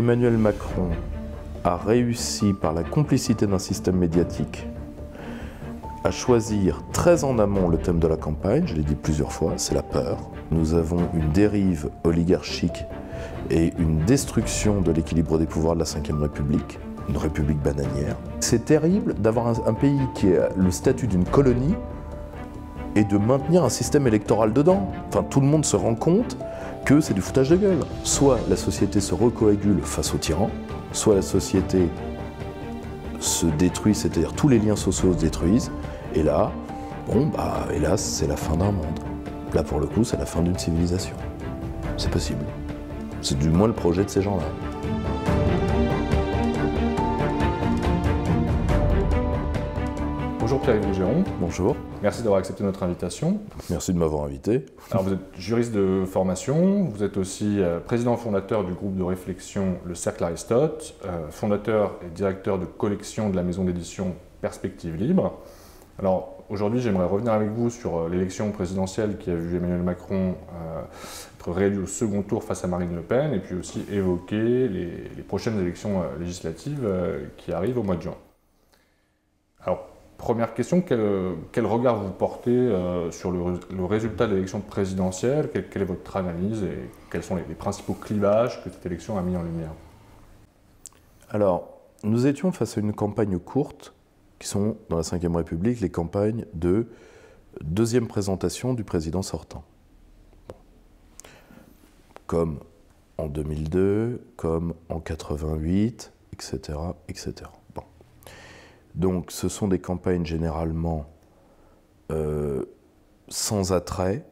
Emmanuel Macron a réussi par la complicité d'un système médiatique à choisir très en amont le thème de la campagne, je l'ai dit plusieurs fois, c'est la peur. Nous avons une dérive oligarchique et une destruction de l'équilibre des pouvoirs de la Ve République, une république bananière. C'est terrible d'avoir un, pays qui a le statut d'une colonie et de maintenir un système électoral dedans. Enfin, tout le monde se rend compte que c'est du foutage de gueule. Soit la société se recoagule face au tyran, soit la société se détruit, c'est-à-dire tous les liens sociaux se détruisent, et là, bon, bah, hélas, c'est la fin d'un monde. Là, pour le coup, c'est la fin d'une civilisation. C'est possible. C'est du moins le projet de ces gens-là. Bonjour Pierre-Yves Bonjour. Merci d'avoir accepté notre invitation. Merci de m'avoir invité. Alors, vous êtes juriste de formation, vous êtes aussi euh, président fondateur du groupe de réflexion Le Cercle Aristote, euh, fondateur et directeur de collection de la maison d'édition Perspective Libre. Alors, aujourd'hui, j'aimerais revenir avec vous sur euh, l'élection présidentielle qui a vu Emmanuel Macron être réélu au second tour face à Marine Le Pen et puis aussi évoquer les, prochaines élections législatives qui arrivent au mois de juin. Alors, Première question, quel, regard vous portez euh, sur le, résultat de l'élection présidentielle quelle, est votre analyse et quels sont les, principaux clivages que cette élection a mis en lumière Alors, nous étions face à une campagne courte, qui sont dans la Ve République les campagnes de deuxième présentation du président sortant. Comme en 2002, comme en 88, etc. etc. Donc ce sont des campagnes généralement euh, sans attrait,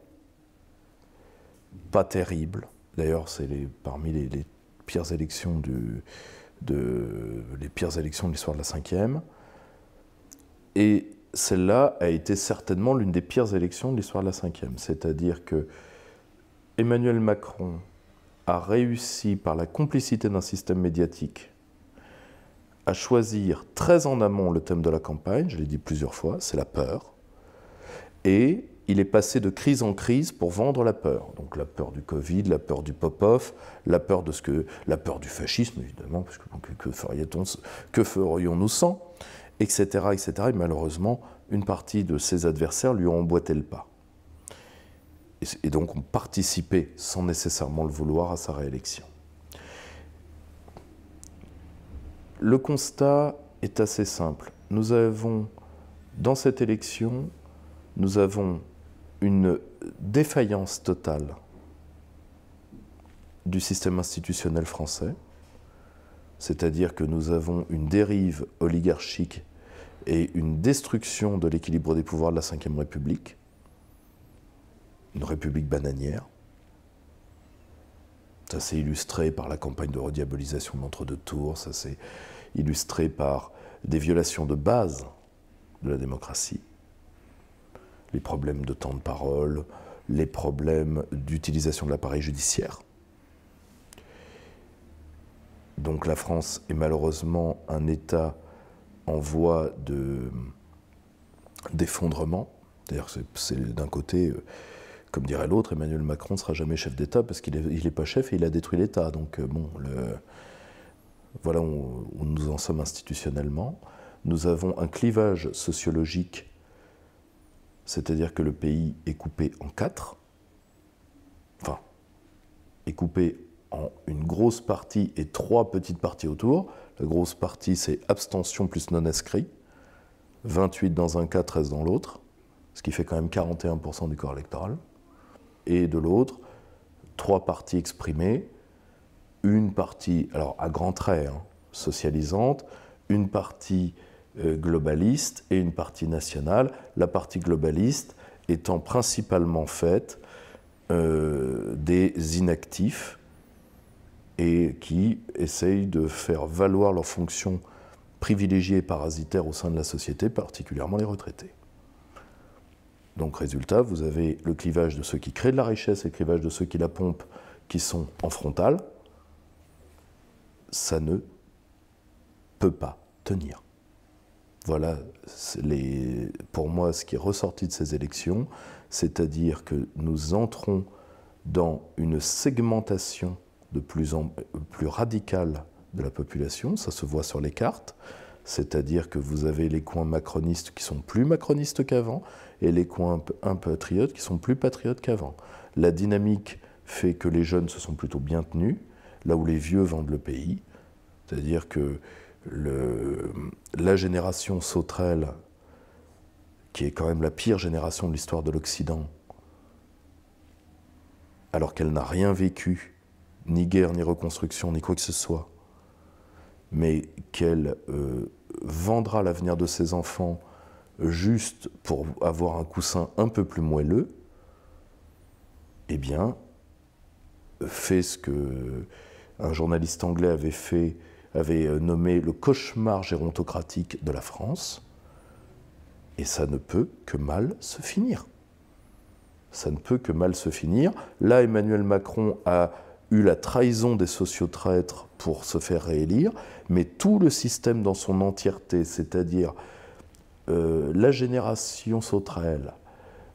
pas terribles. D'ailleurs, c'est parmi les, pires élections de, les pires élections de l'histoire de la cinquième. Et celle-là a été certainement l'une des pires élections de l'histoire de la cinquième. C'est-à-dire que Emmanuel Macron a réussi par la complicité d'un système médiatique à choisir très en amont le thème de la campagne, je l'ai dit plusieurs fois, c'est la peur. Et il est passé de crise en crise pour vendre la peur. Donc la peur du Covid, la peur du pop-off, la peur de ce que, la peur du fascisme évidemment, parce que, que, ferions-nous sans, etc., etc. Et malheureusement, une partie de ses adversaires lui ont emboîté le pas. Et, et donc ont participé sans nécessairement le vouloir à sa réélection. Le constat est assez simple. Nous avons, dans cette élection, nous avons une défaillance totale du système institutionnel français, c'est-à-dire que nous avons une dérive oligarchique et une destruction de l'équilibre des pouvoirs de la Ve République, une république bananière. Ça s'est illustré par la campagne de rediabolisation de l'entre-deux tours, ça s'est illustré par des violations de base de la démocratie, les problèmes de temps de parole, les problèmes d'utilisation de l'appareil judiciaire. Donc la France est malheureusement un État en voie d'effondrement. c'est d'un côté euh, comme dirait l'autre, Emmanuel Macron ne sera jamais chef d'État parce qu'il n'est pas chef et il a détruit l'État. Donc euh, bon, voilà où, nous en sommes institutionnellement. Nous avons un clivage sociologique, c'est-à-dire que le pays est coupé en quatre, enfin, est coupé en une grosse partie et trois petites parties autour. La grosse partie, c'est abstention plus non-inscrit, 28 dans un cas, 13 dans l'autre, ce qui fait quand même 41% du corps électoral et de l'autre, trois parties exprimées, une partie, alors à grands traits, hein, socialisante, une partie euh, globaliste et une partie nationale, la partie globaliste étant principalement faite euh, des inactifs et qui essayent de faire valoir leurs fonctions privilégiées et parasitaires au sein de la société, particulièrement les retraités. Donc résultat, vous avez le clivage de ceux qui créent de la richesse et le clivage de ceux qui la pompent qui sont en frontal. Ça ne peut pas tenir. Voilà, pour moi, ce qui est ressorti de ces élections, c'est-à-dire que nous entrons dans une segmentation de plus, en, plus radicale de la population, ça se voit sur les cartes, c'est-à-dire que vous avez les coins macronistes qui sont plus macronistes qu'avant, et les coins un peu patriotes qui sont plus patriotes qu'avant. La dynamique fait que les jeunes se sont plutôt bien tenus, là où les vieux vendent le pays. C'est-à-dire que la génération sauterelle, qui est quand même la pire génération de l'histoire de l'Occident, alors qu'elle n'a rien vécu, ni guerre, ni reconstruction, ni quoi que ce soit, mais qu'elle euh, vendra l'avenir de ses enfants juste pour avoir un coussin un peu plus moelleux, eh bien, fait ce que journaliste anglais avait fait, avait euh, nommé le cauchemar gérontocratique de la France, et ça ne peut que mal se finir. Ça ne peut que mal se finir. Là, Emmanuel Macron a eu la trahison des sociotraîtres pour se faire réélire, mais tout le système dans son entièreté, c'est-à-dire euh, la génération sauterelle,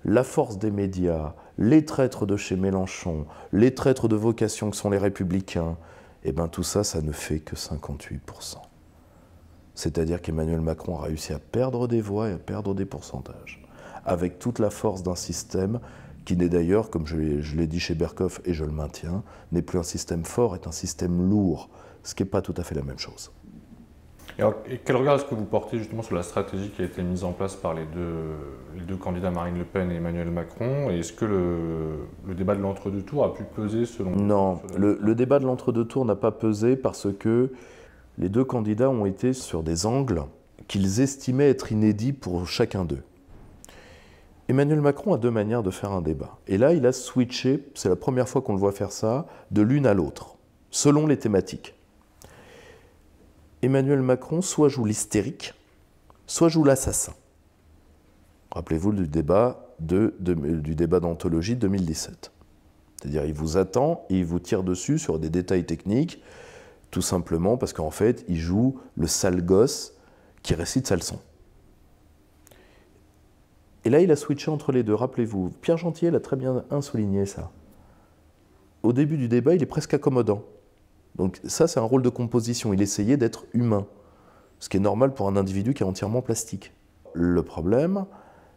la force des médias, les traîtres de chez Mélenchon, les traîtres de vocation que sont les républicains, et eh bien tout ça, ça ne fait que 58%. C'est-à-dire qu'Emmanuel Macron a réussi à perdre des voix et à perdre des pourcentages, avec toute la force d'un système qui n'est d'ailleurs, comme je l'ai dit chez Berkoff et je le maintiens, n'est plus un système fort, est un système lourd, ce qui n'est pas tout à fait la même chose. Et, quel regard est-ce que vous portez justement sur la stratégie qui a été mise en place par les deux, deux candidats Marine Le Pen et Emmanuel Macron Et est-ce que le, débat de l'entre-deux tours a pu peser selon Non, le, le, débat de l'entre-deux tours n'a pas pesé parce que les deux candidats ont été sur des angles qu'ils estimaient être inédits pour chacun d'eux. Emmanuel Macron a deux manières de faire un débat. Et là, il a switché, c'est la première fois qu'on le voit faire ça, de l'une à l'autre, selon les thématiques. Emmanuel Macron soit joue l'hystérique, soit joue l'assassin. Rappelez-vous du débat de, de, du débat d'anthologie 2017. C'est-à-dire, il vous attend et il vous tire dessus sur des détails techniques, tout simplement parce qu'en fait, il joue le sale gosse qui récite sa leçon. Et là, il a switché entre les deux, rappelez-vous. Pierre Gentil a très bien souligné ça. Au début du débat, il est presque accommodant. Donc ça, c'est un rôle de composition. Il essayait d'être humain, ce qui est normal pour un individu qui est entièrement plastique. Le problème,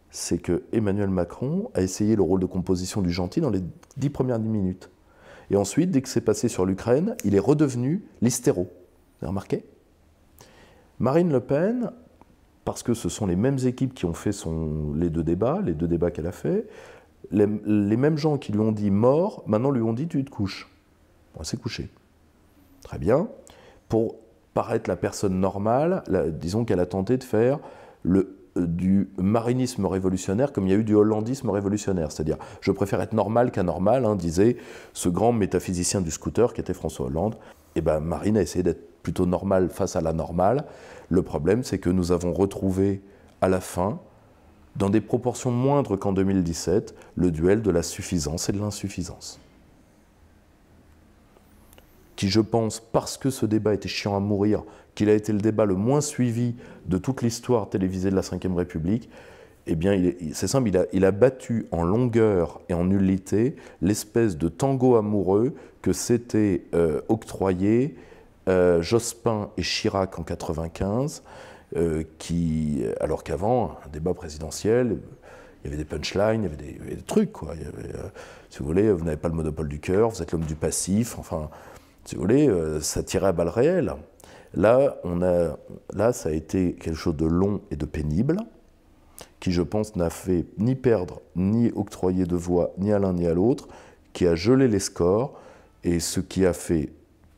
c'est que Emmanuel Macron a essayé le rôle de composition du gentil dans les dix premières dix minutes. Et ensuite, dès que c'est passé sur l'Ukraine, il est redevenu l'hystéro. Vous avez remarqué Marine Le Pen, parce que ce sont les mêmes équipes qui ont fait les deux débats, les deux débats qu'elle a fait, les, mêmes gens qui lui ont dit mort, maintenant lui ont dit tu te couches. Bon, elle s'est Très bien. Pour paraître la personne normale, disons qu'elle a tenté de faire le, euh, du marinisme révolutionnaire comme il y a eu du hollandisme révolutionnaire. C'est-à-dire, je préfère être normal qu'anormal, hein, disait ce grand métaphysicien du scooter qui était François Hollande. Et eh ben Marine a essayé d'être plutôt normale face à la normale. Le problème, c'est que nous avons retrouvé à la fin, dans des proportions moindres qu'en 2017, le duel de la suffisance et de l'insuffisance qui, je pense, parce que ce débat était chiant à mourir, qu'il a été le débat le moins suivi de toute l'histoire télévisée de la Ve République, eh bien, c'est simple, il a, il a, battu en longueur et en nullité l'espèce de tango amoureux que s'étaient octroyés euh, octroyé euh, Jospin et Chirac en 95, euh, qui, alors qu'avant, un débat présidentiel, il y avait des punchlines, il y avait des, trucs, quoi. si vous voulez, vous n'avez pas le monopole du cœur, vous êtes l'homme du passif, enfin, si vous voulez, euh, ça tirait à balles réelles. Là, on a, là, ça a été quelque chose de long et de pénible, qui, je pense, n'a fait ni perdre, ni octroyer de voix, ni à l'un ni à l'autre, qui a gelé les scores, et ce qui a fait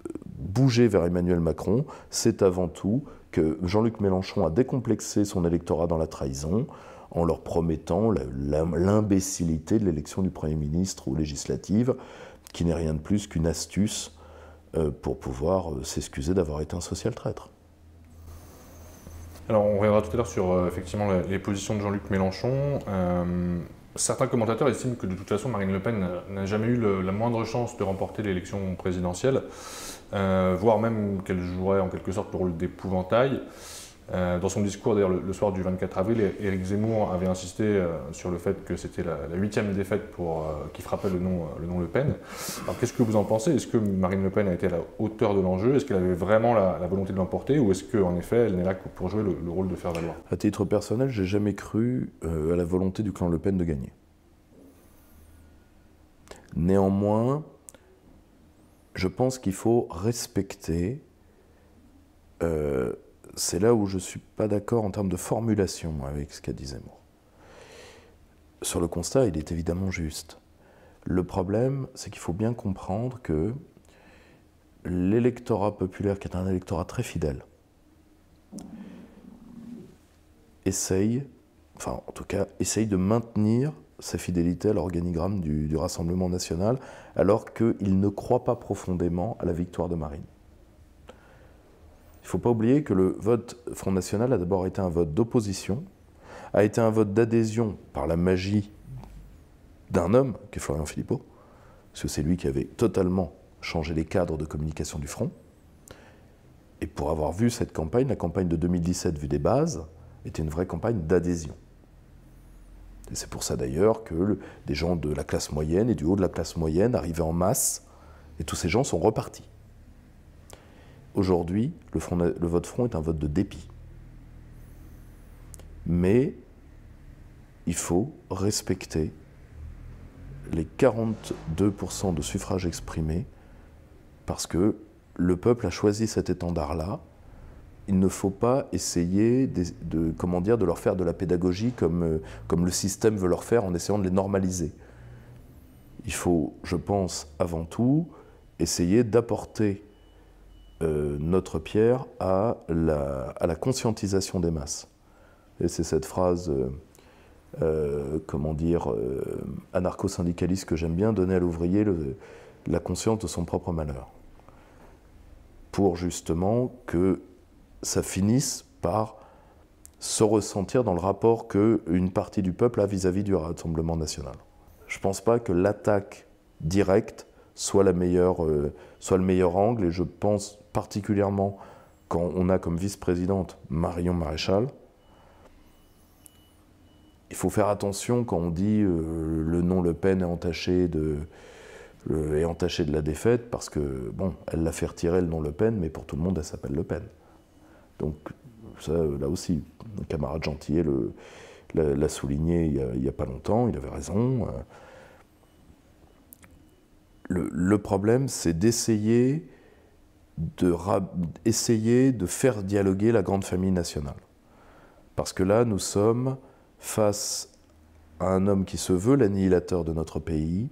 euh, bouger vers Emmanuel Macron, c'est avant tout que Jean-Luc Mélenchon a décomplexé son électorat dans la trahison en leur promettant l'imbécilité de l'élection du Premier ministre ou législative, qui n'est rien de plus qu'une astuce euh, pour pouvoir euh, s'excuser d'avoir été un social traître. Alors on reviendra tout à l'heure sur euh, effectivement les positions de Jean-Luc Mélenchon. certains commentateurs estiment que de toute façon Marine Le Pen n'a jamais eu la moindre chance de remporter l'élection présidentielle, voire même qu'elle jouerait en quelque sorte le rôle d'épouvantail. Euh, dans son discours, d'ailleurs, le, soir du 24 avril, Éric Zemmour avait insisté euh, sur le fait que c'était la huitième défaite pour, euh, qui frappait le nom, le nom Le Pen. Alors, qu'est-ce que vous en pensez Est-ce que Marine Le Pen a été à la hauteur de l'enjeu Est-ce qu'elle avait vraiment la, volonté de l'emporter Ou est-ce qu'en effet, elle n'est là que pour jouer le, rôle de faire valoir À titre personnel, j'ai jamais cru à la volonté du clan Le Pen de gagner. Néanmoins, je pense qu'il faut respecter c'est là où je ne suis pas d'accord en termes de formulation avec ce qu'a dit Zemmour. Sur le constat, il est évidemment juste. Le problème, c'est qu'il faut bien comprendre que l'électorat populaire, qui est un électorat très fidèle, essaye, enfin en tout cas, essaye de maintenir sa fidélité à l'organigramme du, du Rassemblement national, alors qu'il ne croit pas profondément à la victoire de Marine. Il ne faut pas oublier que le vote Front National a d'abord été un vote d'opposition, a été un vote d'adhésion par la magie d'un homme, qui est Florian Philippot, parce que c'est lui qui avait totalement changé les cadres de communication du Front. Et pour avoir vu cette campagne, la campagne de 2017 vue des bases était une vraie campagne d'adhésion. Et c'est pour ça d'ailleurs que des gens de la classe moyenne et du haut de la classe moyenne arrivaient en masse, et tous ces gens sont repartis. Aujourd'hui, le, front, le vote front est un vote de dépit. Mais il faut respecter les 42% de suffrages exprimés parce que le peuple a choisi cet étendard-là. Il ne faut pas essayer de, comment dire, de leur faire de la pédagogie comme, euh, comme le système veut leur faire en essayant de les normaliser. Il faut, je pense, avant tout, essayer d'apporter euh, notre pierre à la, conscientisation des masses. Et c'est cette phrase, euh, euh, comment dire, anarcho-syndicaliste que j'aime bien, donner à l'ouvrier la conscience de son propre malheur. Pour justement que ça finisse par se ressentir dans le rapport qu'une partie du peuple a vis-à-vis -vis du Rassemblement national. Je ne pense pas que l'attaque directe soit, la meilleure, euh, soit le meilleur angle. Et je pense particulièrement quand on a comme vice-présidente Marion Maréchal. Il faut faire attention quand on dit euh, le nom Le Pen est entaché de, entaché de la défaite, parce que, bon, elle l'a fait retirer le nom Le Pen, mais pour tout le monde, elle s'appelle Le Pen. Donc, ça, là aussi, le camarade Gentillet l'a souligné il n'y a, pas longtemps, il avait raison. Euh, le, problème, c'est d'essayer de, essayer de faire dialoguer la grande famille nationale. Parce que là, nous sommes face à un homme qui se veut l'annihilateur de notre pays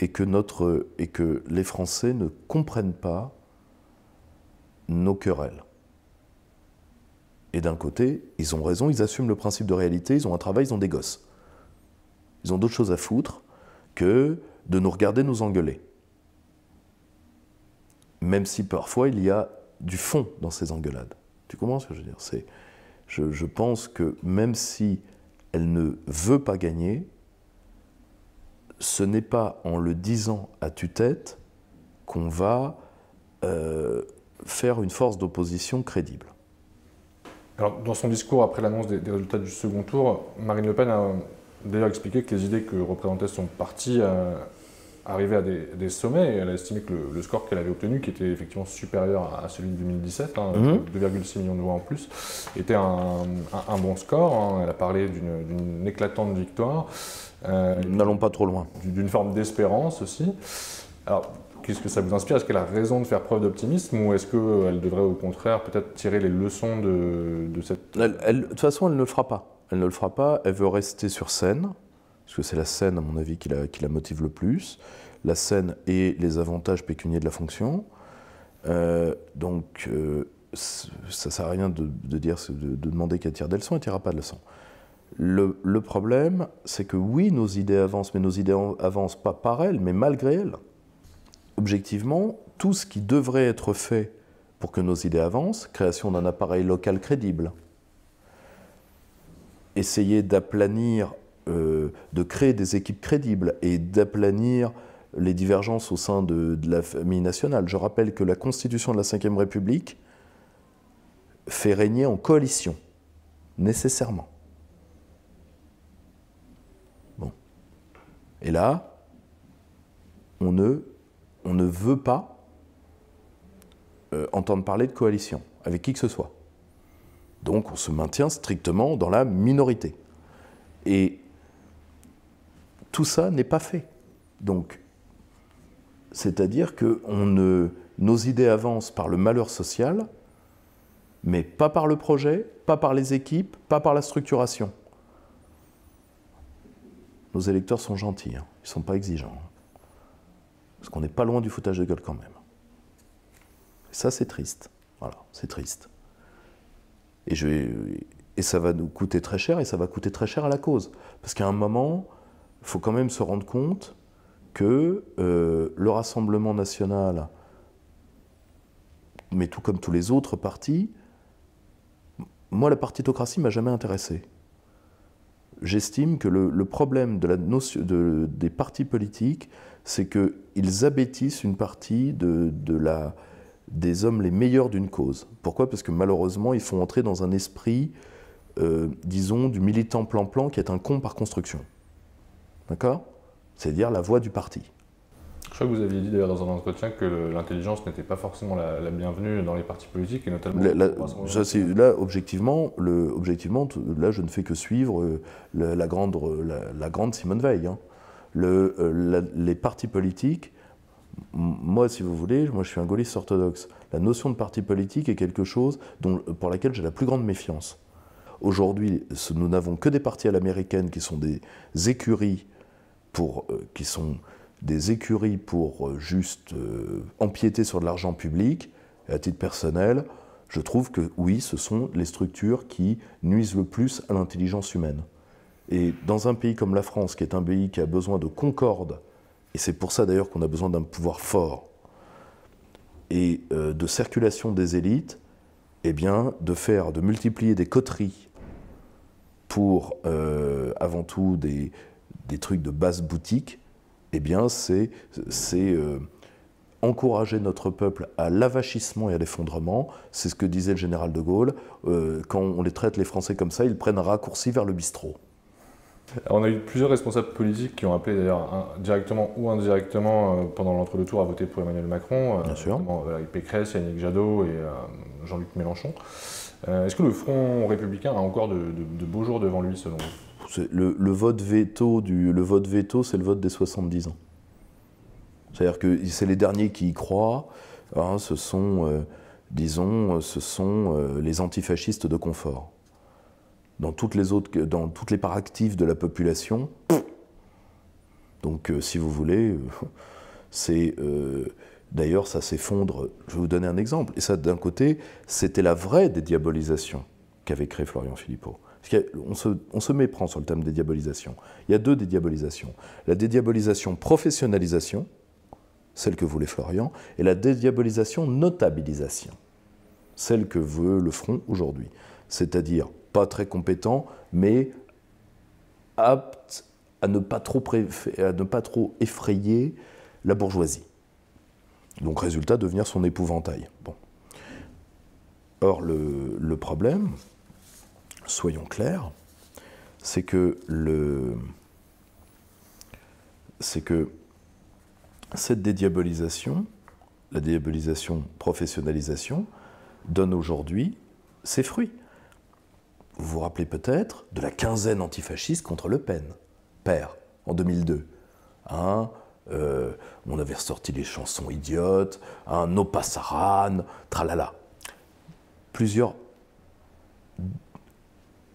et que, notre, et que les Français ne comprennent pas nos querelles. Et d'un côté, ils ont raison, ils assument le principe de réalité, ils ont un travail, ils ont des gosses. Ils ont d'autres choses à foutre que de nous regarder nous engueuler même si parfois il y a du fond dans ces engueulades. Tu comprends ce que je veux dire C'est, je, pense que même si elle ne veut pas gagner, ce n'est pas en le disant à tue-tête qu'on va euh, faire une force d'opposition crédible. Alors, dans son discours après l'annonce des, résultats du second tour, Marine Le Pen a euh, d'ailleurs expliqué que les idées que représentait son parti euh, arrivée à des, sommets. elle a estimé que le, score qu'elle avait obtenu, qui était effectivement supérieur à, celui de 2017, 2,6 hein, mhm. millions de voix en plus, était un, bon score. Hein. Elle a parlé d'une éclatante victoire. Euh, n'allons pas trop loin. D'une forme d'espérance aussi. Alors, qu'est-ce que ça vous inspire Est-ce qu'elle a raison de faire preuve d'optimisme ou est-ce qu'elle euh, devrait au contraire peut-être tirer les leçons de, cette... de toute façon, elle ne le fera pas. Elle ne le fera pas, elle veut rester sur scène, que c'est la scène, à mon avis, qui la, qui la, motive le plus, la scène et les avantages pécuniers de la fonction. Euh, donc, euh, ça ne sert à rien de, dire, de, demander qu'elle tire des leçons, elle ne tirera pas de leçons. Le, problème, c'est que oui, nos idées avancent, mais nos idées avancent pas par elles, mais malgré elles. Objectivement, tout ce qui devrait être fait pour que nos idées avancent, création d'un appareil local crédible, essayer d'aplanir euh, de créer des équipes crédibles et d'aplanir les divergences au sein de, la famille nationale. Je rappelle que la Constitution de la Ve République fait régner en coalition, nécessairement. Bon. Et là, on ne, on ne veut pas euh, entendre parler de coalition avec qui que ce soit. Donc on se maintient strictement dans la minorité. Et tout ça n'est pas fait. Donc, c'est-à-dire que nos idées avancent par le malheur social, mais pas par le projet, pas par les équipes, pas par la structuration. Nos électeurs sont gentils, hein. ils ne sont pas exigeants. Hein. Parce qu'on n'est pas loin du foutage de gueule quand même. Et ça, c'est triste. Voilà, c'est triste. Et, je, et ça va nous coûter très cher, et ça va coûter très cher à la cause. Parce qu'à un moment, il faut quand même se rendre compte que euh, le Rassemblement national, mais tout comme tous les autres partis, moi, la partitocratie m'a jamais intéressé. J'estime que le, problème des partis politiques, c'est qu'ils abêtissent une partie des hommes les meilleurs d'une cause. Pourquoi Parce que malheureusement, ils font entrer dans un esprit, euh, disons, du militant plan-plan qui est un con par construction. D'accord C'est-à-dire la voix du parti. Je crois que vous aviez dit d'ailleurs dans un entretien que l'intelligence n'était pas forcément la, bienvenue dans les partis politiques et notamment. La, là, objectivement, le, objectivement, là, je ne fais que suivre euh, la, grande, euh, la, grande Simone Veil. Hein. Le, euh, les partis politiques, moi, si vous voulez, moi, je suis un gaulliste orthodoxe. La notion de parti politique est quelque chose dont, pour laquelle j'ai la plus grande méfiance. Aujourd'hui, nous n'avons que des partis à l'américaine qui sont des écuries euh, qui sont des écuries pour euh, juste euh, empiéter sur de l'argent public, à titre personnel, je trouve que oui, ce sont les structures qui nuisent le plus à l'intelligence humaine. Et dans un pays comme la France, qui est un pays qui a besoin de concorde, et c'est pour ça d'ailleurs qu'on a besoin d'un pouvoir fort, et de circulation des élites, eh bien, de faire, de multiplier des coteries pour avant tout des, des trucs de basse boutique, eh bien, c'est euh, encourager notre peuple à l'avachissement et à l'effondrement. C'est ce que disait le général de Gaulle. Euh, quand on les traite, les Français, comme ça, ils prennent un raccourci vers le bistrot. on a eu plusieurs responsables politiques qui ont appelé d'ailleurs directement ou indirectement euh, pendant l'entre-deux-tours à voter pour Emmanuel Macron. Bien sûr. Avec Pécresse, Yannick Jadot et Jean-Luc Mélenchon. Est-ce que le Front républicain a encore de, de beaux jours devant lui selon vous le, vote veto le vote veto, c'est le vote des 70 ans. C'est-à-dire que c'est les derniers qui y croient. Hein, ce sont, euh, disons, ce sont euh, les antifascistes de confort. Dans toutes les autres, dans toutes les parts actives de la population. Donc, euh, si vous voulez, c'est D'ailleurs, ça s'effondre. Je vais vous donner un exemple. Et ça, d'un côté, c'était la vraie dédiabolisation qu'avait créée Florian Philippot on se méprend sur le terme diabolisations. Il y a deux dédiabolisations. La dédiabolisation professionnalisation, celle que voulait Florian, et la dédiabolisation notabilisation, celle que veut le front aujourd'hui. C'est-à-dire pas très compétent, mais apte à ne pas trop, effrayer la bourgeoisie. Donc résultat, devenir son épouvantail. Bon. Or, le problème, soyons clairs, c'est que le c'est que cette dédiabolisation, la dédiabolisation, professionnalisation, donne aujourd'hui ses fruits. Vous vous rappelez peut-être de la quinzaine antifasciste contre Le Pen, père, en 2002. Hein, euh, on avait ressorti les chansons idiotes, un hein, No tralala. Plusieurs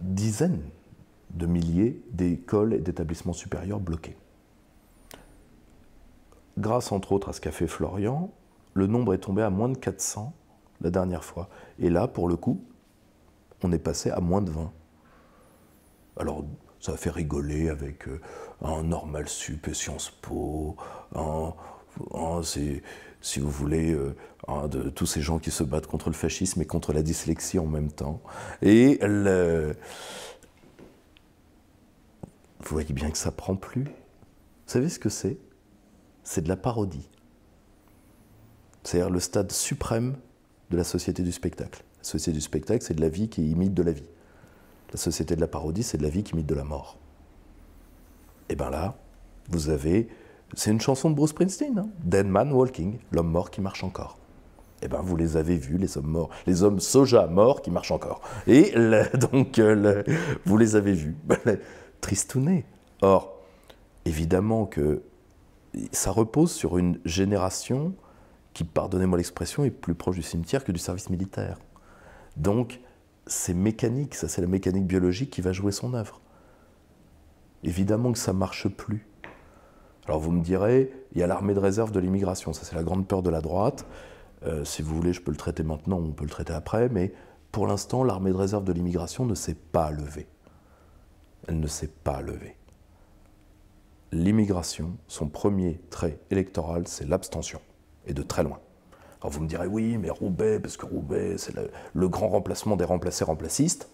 dizaines de milliers d'écoles et d'établissements supérieurs bloqués. Grâce entre autres à ce qu'a fait Florian, le nombre est tombé à moins de 400 la dernière fois. Et là, pour le coup, on est passé à moins de 20. Alors, ça a fait rigoler avec euh, un normal sup et Sciences Po, un, c'est si vous voulez, euh, de tous ces gens qui se battent contre le fascisme et contre la dyslexie en même temps. Et vous voyez bien que ça prend plus. Vous savez ce que c'est C'est de la parodie. C'est-à-dire le stade suprême de la société du spectacle. La société du spectacle, c'est de la vie qui imite de la vie. La société de la parodie, c'est de la vie qui imite de la mort. Et bien là, vous avez c'est une chanson de Bruce Springsteen, hein. Dead Man Walking, l'homme mort qui marche encore. Eh bien, vous les avez vus, les hommes morts, les hommes soja morts qui marchent encore. Et donc, euh, vous les avez vus. tristounés. Or, évidemment que ça repose sur une génération qui, pardonnez-moi l'expression, est plus proche du cimetière que du service militaire. Donc, c'est mécanique, ça c'est la mécanique biologique qui va jouer son œuvre. Évidemment que ça marche plus. Alors vous me direz, il y a l'armée de réserve de l'immigration, ça c'est la grande peur de la droite. Euh, si vous voulez, je peux le traiter maintenant, on peut le traiter après, mais pour l'instant, l'armée de réserve de l'immigration ne s'est pas levée. Elle ne s'est pas levée. L'immigration, son premier trait électoral, c'est l'abstention, et de très loin. Alors vous me direz, oui, mais Roubaix, parce que Roubaix, c'est le, le grand remplacement des remplacés-remplacistes.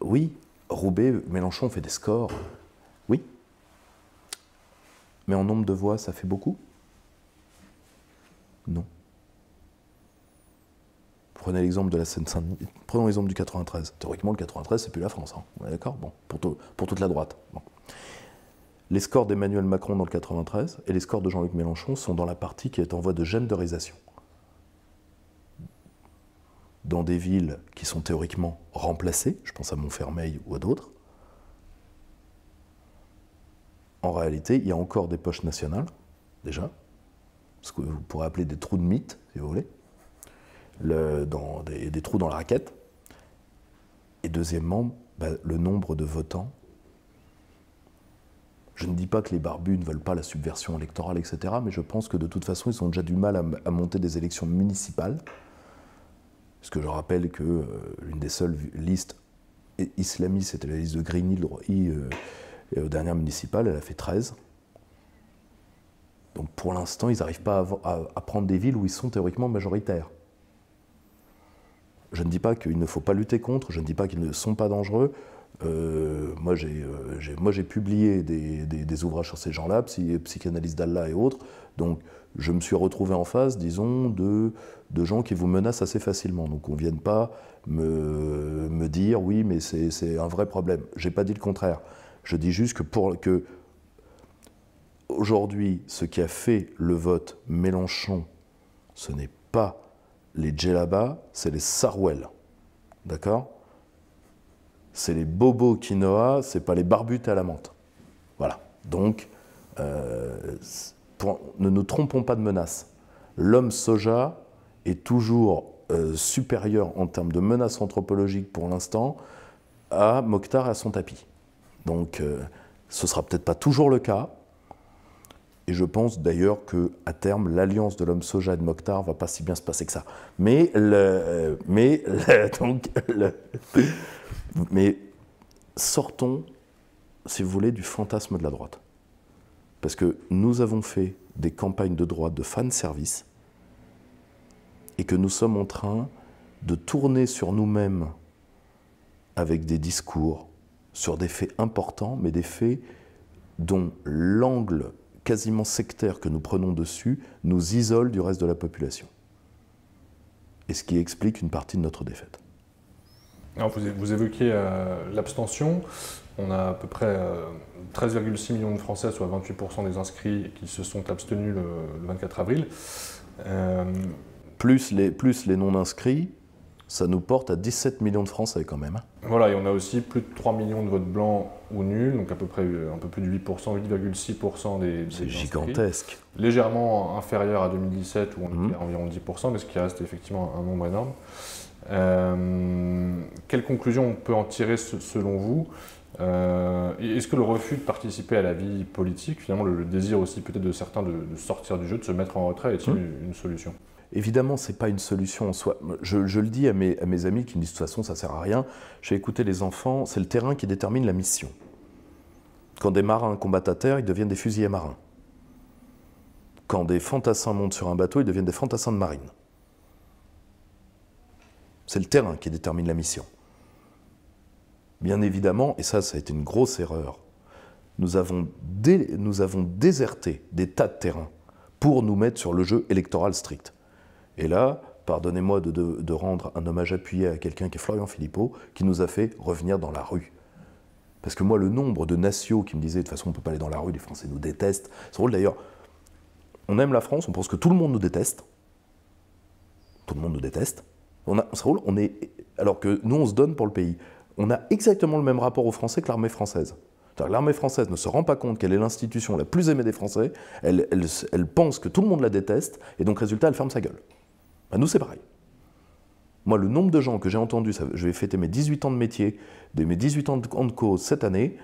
Oui, Roubaix, Mélenchon fait des scores. Oui, mais en nombre de voix, ça fait beaucoup Non. Prenez l'exemple de la seine Prenons l'exemple du 93. Théoriquement, le 93, c'est plus la France. Hein. d'accord Bon, pour, pour, toute la droite. Les scores d'Emmanuel Macron dans le 93 et les scores de Jean-Luc Mélenchon sont dans la partie qui est en voie de genderisation. Dans des villes qui sont théoriquement remplacées, je pense à Montfermeil ou à d'autres, en réalité, il y a encore des poches nationales, déjà, ce que vous pourrez appeler des trous de mythe, si vous voulez, dans des, trous dans la raquette. Et deuxièmement, bah, le nombre de votants. Je ne dis pas que les barbus ne veulent pas la subversion électorale, etc., mais je pense que de toute façon, ils ont déjà du mal à, monter des élections municipales. Parce que je rappelle que euh, l'une des seules listes islamistes, c'était la liste de Green Hill, euh, et aux dernières municipales, elle a fait 13. Donc pour l'instant, ils n'arrivent pas à, prendre des villes où ils sont théoriquement majoritaires. Je ne dis pas qu'il ne faut pas lutter contre, je ne dis pas qu'ils ne sont pas dangereux. Euh, euh, moi, j'ai publié des, ouvrages sur ces gens-là, psychanalyse d'Allah et autres. Donc, je me suis retrouvé en face, disons, de, gens qui vous menacent assez facilement. Donc, on ne vienne pas me, me, dire, oui, mais c'est un vrai problème. J'ai pas dit le contraire. Je dis juste que pour que aujourd'hui, ce qui a fait le vote Mélenchon, ce n'est pas les djellabas, c'est les sarouels. D'accord C'est les bobos quinoa, c'est pas les barbutes à la menthe. Voilà. Donc, euh, ne nous trompons pas de menaces. L'homme soja est toujours euh, supérieur en termes de menace anthropologique pour l'instant à Mokhtar et à son tapis. Donc euh, ce ne sera peut-être pas toujours le cas. Et je pense d'ailleurs que à terme, l'alliance de l'homme soja et de Mokhtar va pas si bien se passer que ça. Euh, mais, sortons, si vous voulez, du fantasme de la droite. Parce que nous avons fait des campagnes de droite de fanservice service et que nous sommes en train de tourner sur nous-mêmes avec des discours sur des faits importants, mais des faits dont l'angle quasiment sectaire que nous prenons dessus nous isole du reste de la population. Et ce qui explique une partie de notre défaite. Alors vous, évoquez euh, l'abstention. On a à peu près 13,6 euh, millions de Français, soit 28% des inscrits, qui se sont abstenus le, 24 avril. Euh, plus les, plus les non-inscrits, ça nous porte à 17 millions de Français quand même. Hein. Voilà, et on a aussi plus de 3 millions de votes blancs ou nuls, donc à peu près euh, un peu plus de 8%, 8,6% des, C'est gigantesque. Légèrement inférieur à 2017 où on mhm. était à environ 10%, mais ce qui reste effectivement un nombre énorme. Euh, quelle conclusion on peut en tirer selon vous euh, Est-ce que le refus de participer à la vie politique, finalement le, désir aussi peut-être de certains de, sortir du jeu, de se mettre en retrait, est-il mhm. une solution Évidemment, ce n'est pas une solution en soi. Je, le dis à mes, amis qui me disent de toute façon, ça ne sert à rien. J'ai écouté les enfants, c'est le terrain qui détermine la mission. Quand des marins combattent à terre, ils deviennent des fusiliers marins. Quand des fantassins montent sur un bateau, ils deviennent des fantassins de marine. C'est le terrain qui détermine la mission. Bien évidemment, et ça, ça a été une grosse erreur, nous avons, nous avons déserté des tas de terrains pour nous mettre sur le jeu électoral strict. Et là, pardonnez-moi de, rendre un hommage appuyé à quelqu'un qui est Florian Philippot, qui nous a fait revenir dans la rue. Parce que moi, le nombre de nationaux qui me disaient, de toute façon, on ne peut pas aller dans la rue, les Français nous détestent. C'est drôle d'ailleurs. On aime la France, on pense que tout le monde nous déteste. Tout le monde nous déteste. On a, c'est drôle, on est, alors que nous, on se donne pour le pays. On a exactement le même rapport aux Français que l'armée française. L'armée française ne se rend pas compte qu'elle est l'institution la plus aimée des Français, elle pense que tout le monde la déteste, et donc résultat, elle ferme sa gueule. Bah, nous, c'est pareil. Moi, le nombre de gens que j'ai entendus, je vais fêter mes 18 ans de métier, de mes 18 ans de, cause cette année,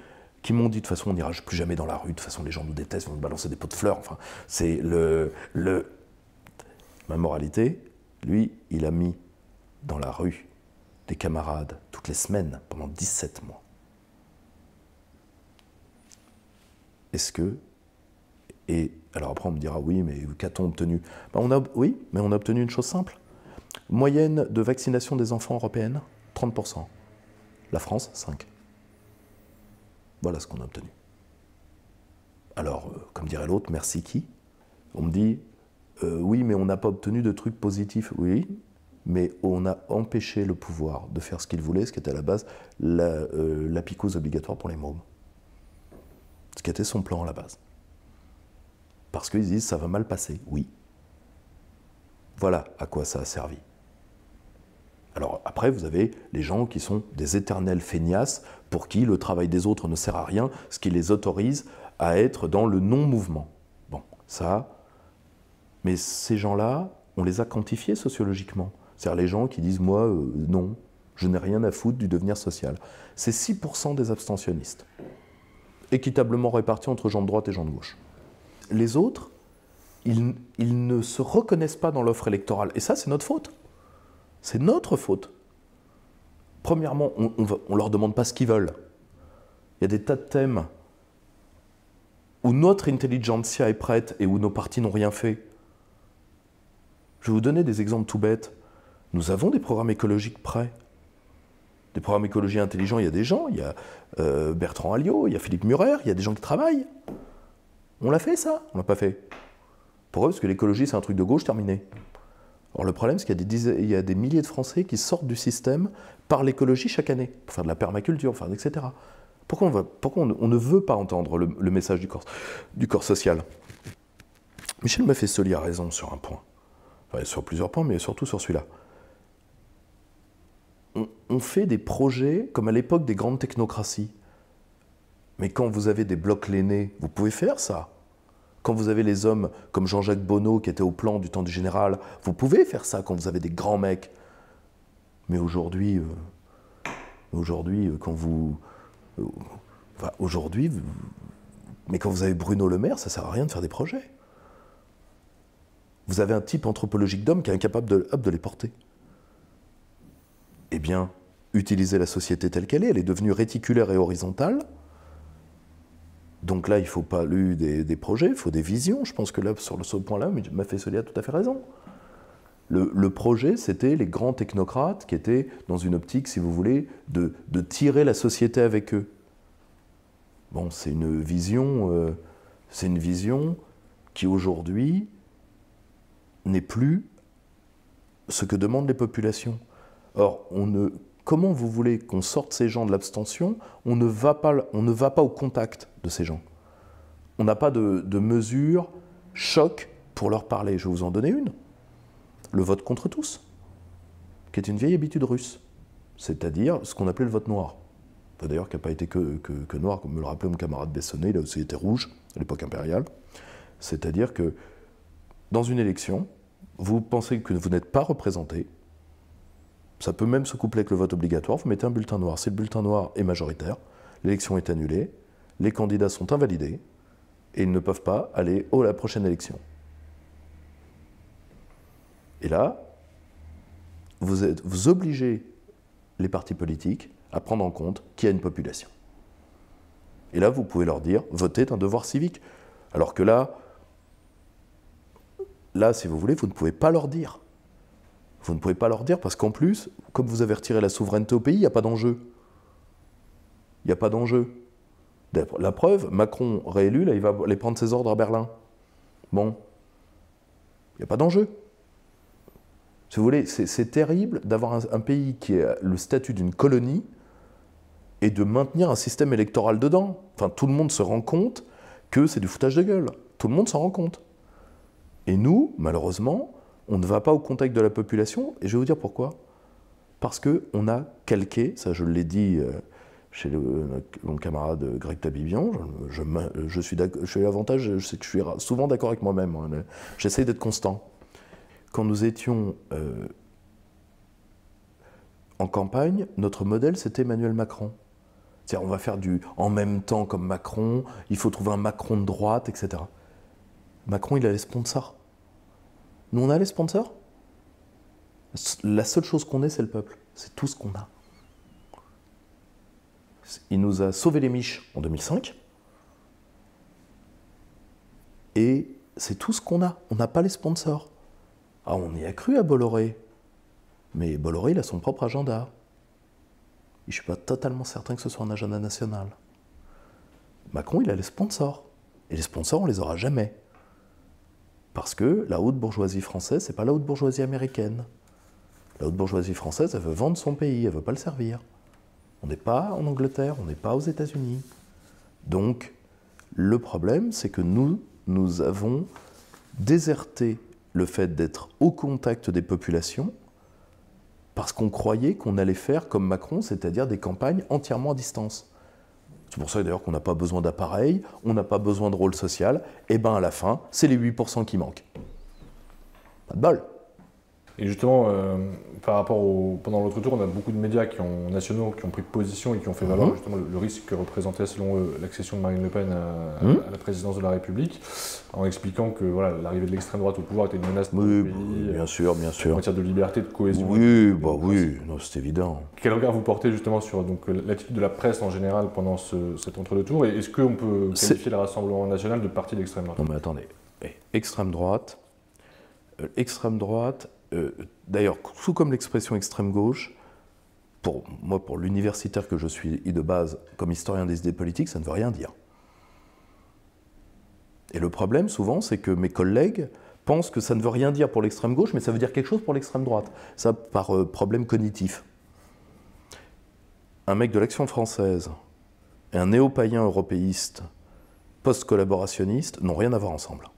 qui m'ont dit de toute façon, on n'ira plus jamais dans la rue, de toute façon, les gens nous détestent, ils vont nous balancer des pots de fleurs. Enfin, c'est le, le. Ma moralité, lui, il a mis dans la rue des camarades toutes les semaines pendant 17 mois. Est-ce que. Et alors après, on me dira, oui, mais qu'a-t-on obtenu ben, on a, Oui, mais on a obtenu une chose simple. Moyenne de vaccination des enfants européennes, 30%. La France, 5%. Voilà ce qu'on a obtenu. Alors, euh, comme dirait l'autre, merci qui On me dit, euh, oui, mais on n'a pas obtenu de trucs positifs. Oui, mais on a empêché le pouvoir de faire ce qu'il voulait, ce qui était à la base la, euh, obligatoire pour les mômes. Ce qui était son plan à la base. Parce qu'ils disent ça va mal passer, oui. Voilà à quoi ça a servi. Alors après, vous avez les gens qui sont des éternels feignasses, pour qui le travail des autres ne sert à rien, ce qui les autorise à être dans le non-mouvement. Bon, ça. Mais ces gens-là, on les a quantifiés sociologiquement. C'est-à-dire les gens qui disent moi, euh, non, je n'ai rien à foutre du devenir social. C'est 6% des abstentionnistes, équitablement répartis entre gens de droite et gens de gauche les autres, ils, ne se reconnaissent pas dans l'offre électorale. Et ça, c'est notre faute. C'est notre faute. Premièrement, on ne leur demande pas ce qu'ils veulent. Il y a des tas de thèmes où notre intelligentsia est prête et où nos partis n'ont rien fait. Je vais vous donner des exemples tout bêtes. Nous avons des programmes écologiques prêts. Des programmes écologiques intelligents, il y a des gens, il y a euh, Bertrand Alliot, il y a Philippe Murer, il y a des gens qui travaillent. On l'a fait ça On l'a pas fait. Pourquoi Parce que l'écologie, c'est un truc de gauche terminé. Alors le problème, c'est qu'il y, a des milliers de Français qui sortent du système par l'écologie chaque année, pour faire de la permaculture, etc. Pourquoi on, ne veut pas entendre le, message du corps, social Michel Maffesoli a raison sur un point, sur plusieurs points, mais surtout sur celui-là. On, on fait des projets comme à l'époque des grandes technocraties. Mais quand vous avez des blocs lainés, vous pouvez faire ça. Quand vous avez les hommes comme Jean-Jacques Bonneau qui était au plan du temps du général, vous pouvez faire ça quand vous avez des grands mecs. Mais aujourd'hui, euh, aujourd'hui, euh, quand vous, euh, aujourd'hui, mais quand vous avez Bruno Le Maire, ça sert à rien de faire des projets. Vous avez un type anthropologique d'homme qui est incapable de, de les porter. Eh bien, utilisez la société telle qu'elle est. Elle est devenue réticulaire et horizontale. Donc là, il ne faut pas lui des, projets, il faut des visions. Je pense que là, sur ce point-là, Fessoli a tout à fait raison. Le, projet, c'était les grands technocrates qui étaient dans une optique, si vous voulez, de, tirer la société avec eux. Bon, c'est une vision, euh, c'est une vision qui aujourd'hui n'est plus ce que demandent les populations. Or, on ne Comment vous voulez qu'on sorte ces gens de l'abstention on, ne va pas, on ne va pas au contact de ces gens. On n'a pas de, mesure choc pour leur parler. Je vais vous en donner une. Le vote contre tous, qui est une vieille habitude russe, c'est-à-dire ce qu'on appelait le vote noir. D'ailleurs, qui n'a pas été que, que, noir, comme me le rappelait mon camarade Bessonnet, il a aussi été rouge à l'époque impériale. C'est-à-dire que dans une élection, vous pensez que vous n'êtes pas représenté, ça peut même se coupler avec le vote obligatoire. Vous mettez un bulletin noir. Si le bulletin noir est majoritaire, l'élection est annulée, les candidats sont invalidés et ils ne peuvent pas aller à la prochaine élection. Et là, vous, vous obligez les partis politiques à prendre en compte qu'il y a une population. Et là, vous pouvez leur dire, voter est un devoir civique. Alors que là, là, si vous voulez, vous ne pouvez pas leur dire. Vous ne pouvez pas leur dire parce qu'en plus, comme vous avez retiré la souveraineté au pays, il n'y a pas d'enjeu. Il n'y a pas d'enjeu. La preuve, Macron réélu, là, il va aller prendre ses ordres à Berlin. Bon, il n'y a pas d'enjeu. Si vous voulez, c'est terrible d'avoir un, pays qui a le statut d'une colonie et de maintenir un système électoral dedans. Enfin, tout le monde se rend compte que c'est du foutage de gueule. Tout le monde s'en rend compte. Et nous, malheureusement, on ne va pas au contact de la population, et je vais vous dire pourquoi. Parce qu'on a calqué, ça je l'ai dit euh, chez mon camarade Greg Tabibian, je, je, suis l'avantage, je suis souvent d'accord avec moi-même, hein, J'essaie j'essaye d'être constant. Quand nous étions euh, en campagne, notre modèle c'était Emmanuel Macron. cest on va faire du en même temps comme Macron, il faut trouver un Macron de droite, etc. Macron il a les sponsors. Nous, on a les sponsors La seule chose qu'on ait, c'est le peuple. C'est tout ce qu'on a. Il nous a sauvé les miches en 2005. Et c'est tout ce qu'on a. On n'a pas les sponsors. Ah, on y a cru à Bolloré. Mais Bolloré, il a son propre agenda. je ne suis pas totalement certain que ce soit un agenda national. Macron, il a les sponsors. Et les sponsors, on les aura jamais. Parce que la haute bourgeoisie française, ce n'est pas la haute bourgeoisie américaine. La haute bourgeoisie française, elle veut vendre son pays, elle ne veut pas le servir. On n'est pas en Angleterre, on n'est pas aux États-Unis. Donc, le problème, c'est que nous, nous avons déserté le fait d'être au contact des populations parce qu'on croyait qu'on allait faire comme Macron, c'est-à-dire des campagnes entièrement à distance. C'est pour ça d'ailleurs qu'on n'a pas besoin d'appareil, on n'a pas besoin de rôle social. Et eh bien à la fin, c'est les 8% qui manquent. Pas de bol. Et justement, euh, par rapport au. Pendant l'autre tour, on a beaucoup de médias qui ont, nationaux qui ont pris position et qui ont fait valoir mhm. justement le, risque que représentait, selon eux, l'accession de Marine Le Pen à, mhm. la présidence de la République, en expliquant que voilà, l'arrivée de l'extrême droite au pouvoir était une menace pour le pays, bien sûr, bien sûr. en matière de liberté, de cohésion. Oui, bah oui, c'est évident. Quel regard vous portez justement sur donc, euh, l'attitude de la presse en général pendant cet entre-deux tours Et est-ce qu'on peut qualifier le Rassemblement national de parti l'extrême droite Non, mais attendez. Eh, extrême droite, euh, extrême droite euh, d'ailleurs, tout comme l'expression extrême gauche, pour moi, pour l'universitaire que je suis et de base, comme historien des idées politiques, ça ne veut rien dire. Et le problème, souvent, c'est que mes collègues pensent que ça ne veut rien dire pour l'extrême gauche, mais ça veut dire quelque chose pour l'extrême droite. Ça, par euh, problème cognitif. Un mec de l'Action française et un néo-païen européiste post-collaborationniste n'ont rien à voir ensemble.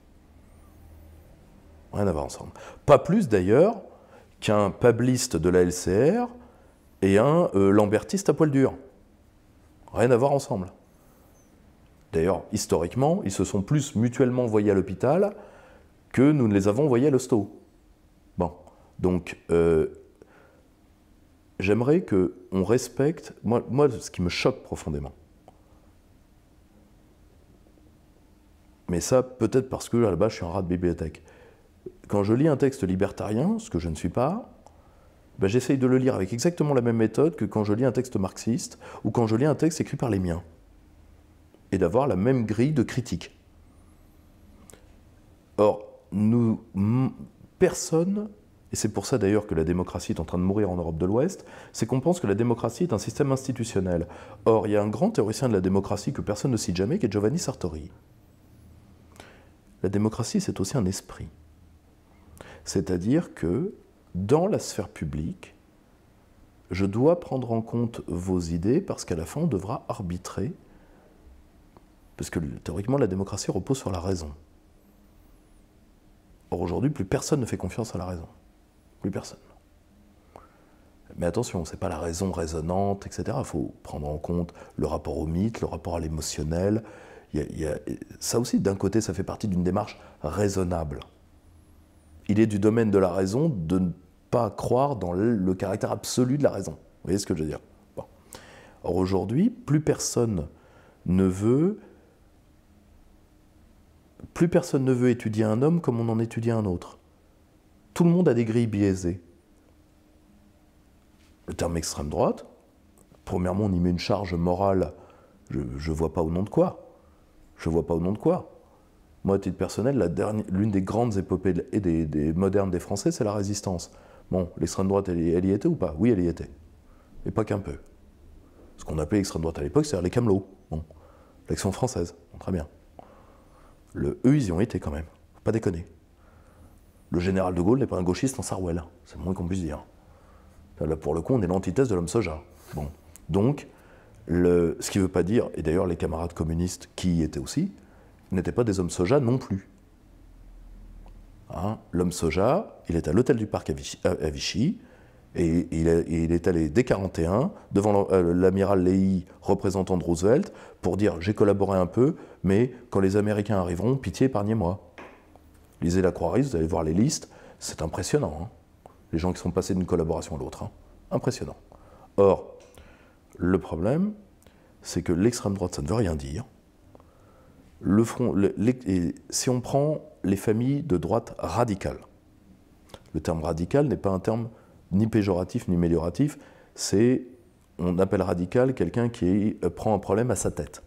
Rien à voir ensemble. Pas plus d'ailleurs qu'un pabliste de la LCR et un euh, lambertiste à poil dur. Rien à voir ensemble. D'ailleurs, historiquement, ils se sont plus mutuellement envoyés à l'hôpital que nous ne les avons envoyés à l'hosto. Bon, donc euh, j'aimerais que on respecte. Moi, moi, ce qui me choque profondément. Mais ça, peut-être parce que là-bas, je suis un rat de bibliothèque quand je lis un texte libertarien, ce que je ne suis pas, ben, j'essaye de le lire avec exactement la même méthode que quand je lis un texte marxiste ou quand je lis un texte écrit par les miens, et d'avoir la même grille de critique. Or, nous, personne, et c'est pour ça d'ailleurs que la démocratie est en train de mourir en Europe de l'Ouest, c'est qu'on pense que la démocratie est un système institutionnel. Or, il y a un grand théoricien de la démocratie que personne ne cite jamais, qui est Giovanni Sartori. La démocratie, c'est aussi un esprit. C'est-à-dire que dans la sphère publique, je dois prendre en compte vos idées parce qu'à la fin, on devra arbitrer, parce que théoriquement, la démocratie repose sur la raison. Or, aujourd'hui, plus personne ne fait confiance à la raison. Plus personne. Mais attention, ce n'est pas la raison raisonnante, etc. Il faut prendre en compte le rapport au mythe, le rapport à l'émotionnel. ça aussi, d'un côté, ça fait partie d'une démarche raisonnable il est du domaine de la raison de ne pas croire dans le caractère absolu de la raison. Vous voyez ce que je veux dire Or aujourd'hui, plus personne ne veut plus personne ne veut étudier un homme comme on en étudie un autre. Tout le monde a des grilles biaisées. Le terme extrême droite, premièrement, on y met une charge morale. Je ne vois pas au nom de quoi. Je ne vois pas au nom de quoi. Moi, à titre personnel, l'une des grandes épopées des, modernes des Français, c'est la résistance. Bon, l'extrême droite, elle, y était ou pas Oui, elle y était. Mais pas qu'un peu. Ce qu'on appelait l'extrême droite à l'époque, c'est-à-dire les camelots. Bon, l'action française, très bien. Le eux, ils y ont été quand même. Faut pas déconner. Le général de Gaulle n'est pas un gauchiste en Sarouel. C'est le moins qu'on puisse dire. Là, pour le coup, on est l'antithèse de l'homme soja. Bon. Donc, le, ce qui ne veut pas dire, et d'ailleurs les camarades communistes qui y étaient aussi, n'étaient pas des hommes soja non plus. Hein, l'homme soja, il est à l'hôtel du parc à Vichy, euh, et il est, allé dès 41 devant euh, l'amiral Lehi, représentant de Roosevelt, pour dire j'ai collaboré un peu, mais quand les Américains arriveront, pitié, épargnez-moi. Lisez la croix vous allez voir les listes, c'est impressionnant. Hein. les gens qui sont passés d'une collaboration à l'autre, hein. impressionnant. Or, le problème, c'est que l'extrême droite, ça ne veut rien dire si on prend les familles de droite radicale, le terme radical n'est pas un terme ni péjoratif ni amélioratif, c'est on appelle radical quelqu'un qui euh, prend un problème à sa tête.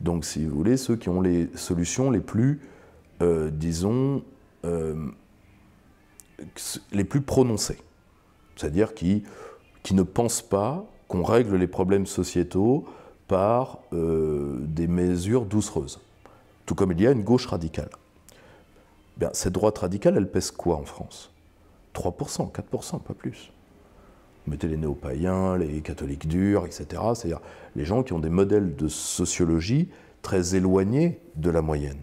Donc si vous voulez, ceux qui ont les solutions les plus, euh, disons, euh, les plus prononcées, c'est-à-dire qui, qui ne pensent pas qu'on règle les problèmes sociétaux par euh, des mesures doucereuses, tout comme il y a une gauche radicale. Bien, cette droite radicale, elle pèse quoi en France 3%, 4%, pas plus. Vous mettez les néo-païens, les catholiques durs, etc. C'est-à-dire les gens qui ont des modèles de sociologie très éloignés de la moyenne.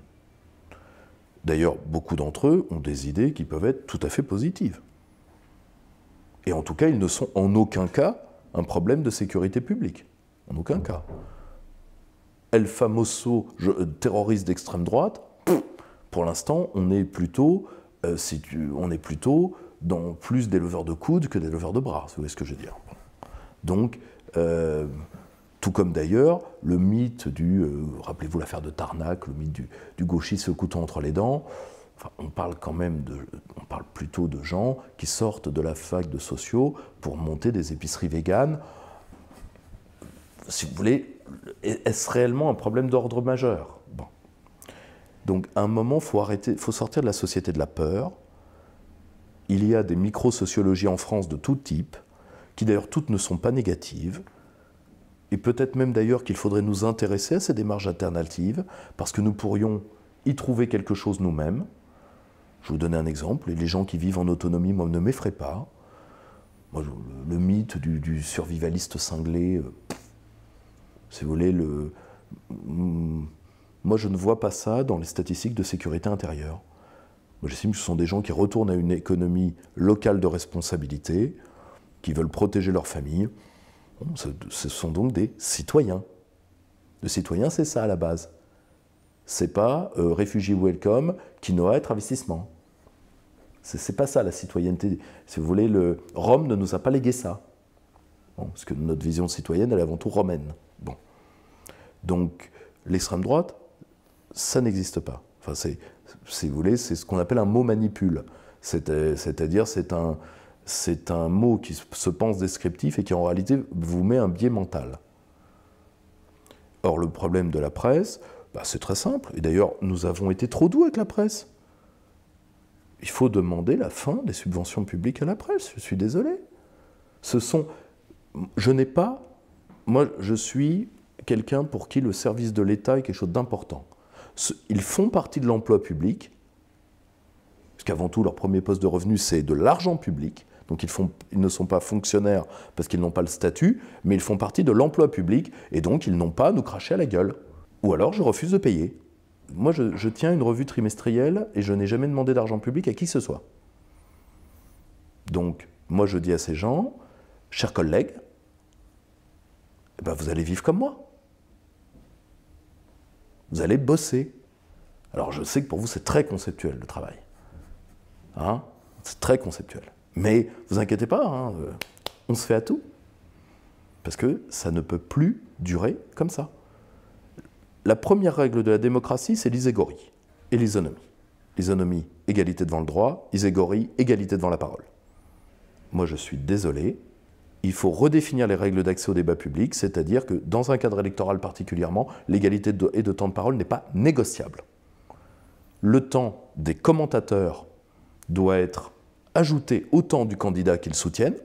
D'ailleurs, beaucoup d'entre eux ont des idées qui peuvent être tout à fait positives. Et en tout cas, ils ne sont en aucun cas un problème de sécurité publique. En aucun cas. El famoso euh, terroriste d'extrême droite, pour l'instant, on est plutôt, euh, on est plutôt dans plus des leveurs de coudes que des leveurs de bras, si vous voyez ce que je veux dire. Donc, euh, tout comme d'ailleurs le mythe du, rappelez-vous l'affaire de Tarnac, le mythe du, gauchiste se couteau entre les dents. on parle quand même de, on parle plutôt de gens qui sortent de la fac de sociaux pour monter des épiceries véganes si vous voulez, est-ce réellement un problème d'ordre majeur Donc à un moment, il faut, arrêter, faut sortir de la société de la peur. Il y a des micro-sociologies en France de tout type, qui d'ailleurs toutes ne sont pas négatives, et peut-être même d'ailleurs qu'il faudrait nous intéresser à ces démarches alternatives, parce que nous pourrions y trouver quelque chose nous-mêmes. Je vous donner un exemple, les gens qui vivent en autonomie, moi, ne m'effraient pas. le, mythe du survivaliste cinglé, euh, si vous voulez, le... Mm, moi je ne vois pas ça dans les statistiques de sécurité intérieure. Moi, J'estime que ce sont des gens qui retournent à une économie locale de responsabilité, qui veulent protéger leur famille. Ce sont donc des citoyens. Le citoyen, c'est ça à la base. C'est pas euh, réfugié welcome, être investissement. Ce C'est pas ça la citoyenneté. Si vous voulez, le Rome ne nous a pas légué ça. parce que notre vision citoyenne, elle est avant tout romaine. Donc l'extrême droite, ça n'existe pas. Enfin, c'est, si vous voulez, c'est ce qu'on appelle un mot manipule. C'est-à-dire, c'est un, c'est un mot qui se pense descriptif et qui en réalité vous met un biais mental. Or, le problème de la presse, bah, c'est très simple. Et d'ailleurs, nous avons été trop doux avec la presse. Il faut demander la fin des subventions publiques à la presse. Je suis désolé. Ce sont. Je n'ai pas. Moi, je suis quelqu'un pour qui le service de l'État est quelque chose d'important. Ils font partie de l'emploi public, parce qu'avant tout, leur premier poste de revenu, c'est de l'argent public. Donc ils, ne sont pas fonctionnaires parce qu'ils n'ont pas le statut, mais ils font partie de l'emploi public, et donc ils n'ont pas à nous cracher à la gueule. Ou alors je refuse de payer. Moi, je, tiens une revue trimestrielle et je n'ai jamais demandé d'argent public à qui que ce soit. Donc, moi, je dis à ces gens, chers collègues, eh ben, vous allez vivre comme moi. Vous allez bosser. Alors je sais que pour vous, c'est très conceptuel le travail. Hein c'est très conceptuel. Mais vous inquiétez pas, hein, euh, on se fait à tout. Parce que ça ne peut plus durer comme ça. La première règle de la démocratie, c'est l'iségorie et l'isonomie. L'isonomie, égalité devant le droit, iségorie, égalité devant la parole. Moi, je suis désolé, il faut redéfinir les règles d'accès au débat public, c'est-à-dire que dans un cadre électoral particulièrement, l'égalité et de temps de parole n'est pas négociable. Le temps des commentateurs doit être ajouté au temps du candidat qu'ils soutiennent,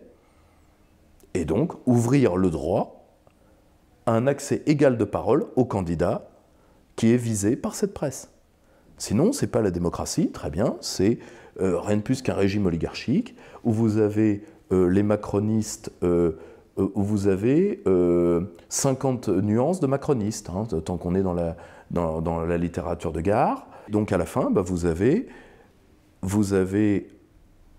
et donc ouvrir le droit à un accès égal de parole au candidat qui est visé par cette presse. Sinon, ce n'est pas la démocratie, très bien, c'est euh, rien de plus qu'un régime oligarchique où vous avez euh, les macronistes où euh, euh, vous avez 50 nuances de macronistes, hein, tant qu'on est dans la, dans, la, littérature de gare. Donc à la fin, bah, vous, avez, vous avez,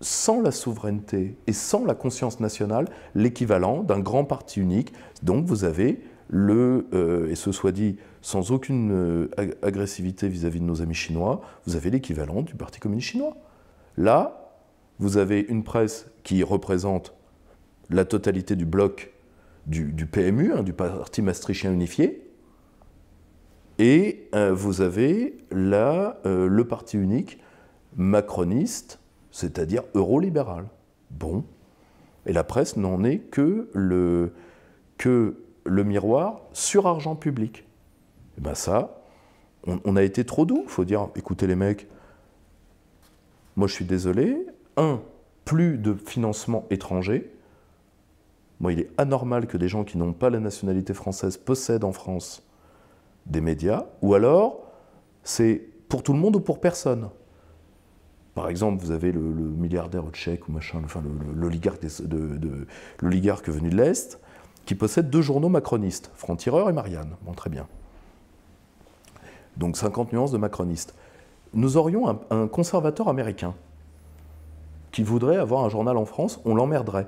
sans la souveraineté et sans la conscience nationale, l'équivalent d'un grand parti unique. Donc vous avez le, et ce soit dit sans aucune agressivité vis-à-vis -vis de nos amis chinois, vous avez l'équivalent du Parti communiste chinois. Là, vous avez une presse qui représente la totalité du bloc du, PMU, hein, du Parti Maastrichtien Unifié, et euh, vous avez là euh, le parti unique macroniste, c'est-à-dire eurolibéral. Bon. Et la presse n'en est que le, que le miroir sur argent public. Et eh bien ça, on, on a été trop doux. Il faut dire, écoutez les mecs, moi je suis désolé, un, plus de financement étranger. Moi, il est anormal que des gens qui n'ont pas la nationalité française possèdent en France des médias, ou alors c'est pour tout le monde ou pour personne. Par exemple, vous avez le, milliardaire tchèque ou machin, enfin l'oligarque venu de l'Est, qui possède deux journaux macronistes, Franc-Tireur et Marianne. Bon, très bien. Donc 50 nuances de macronistes. Nous aurions un conservateur américain qui voudrait avoir un journal en France, on l'emmerderait.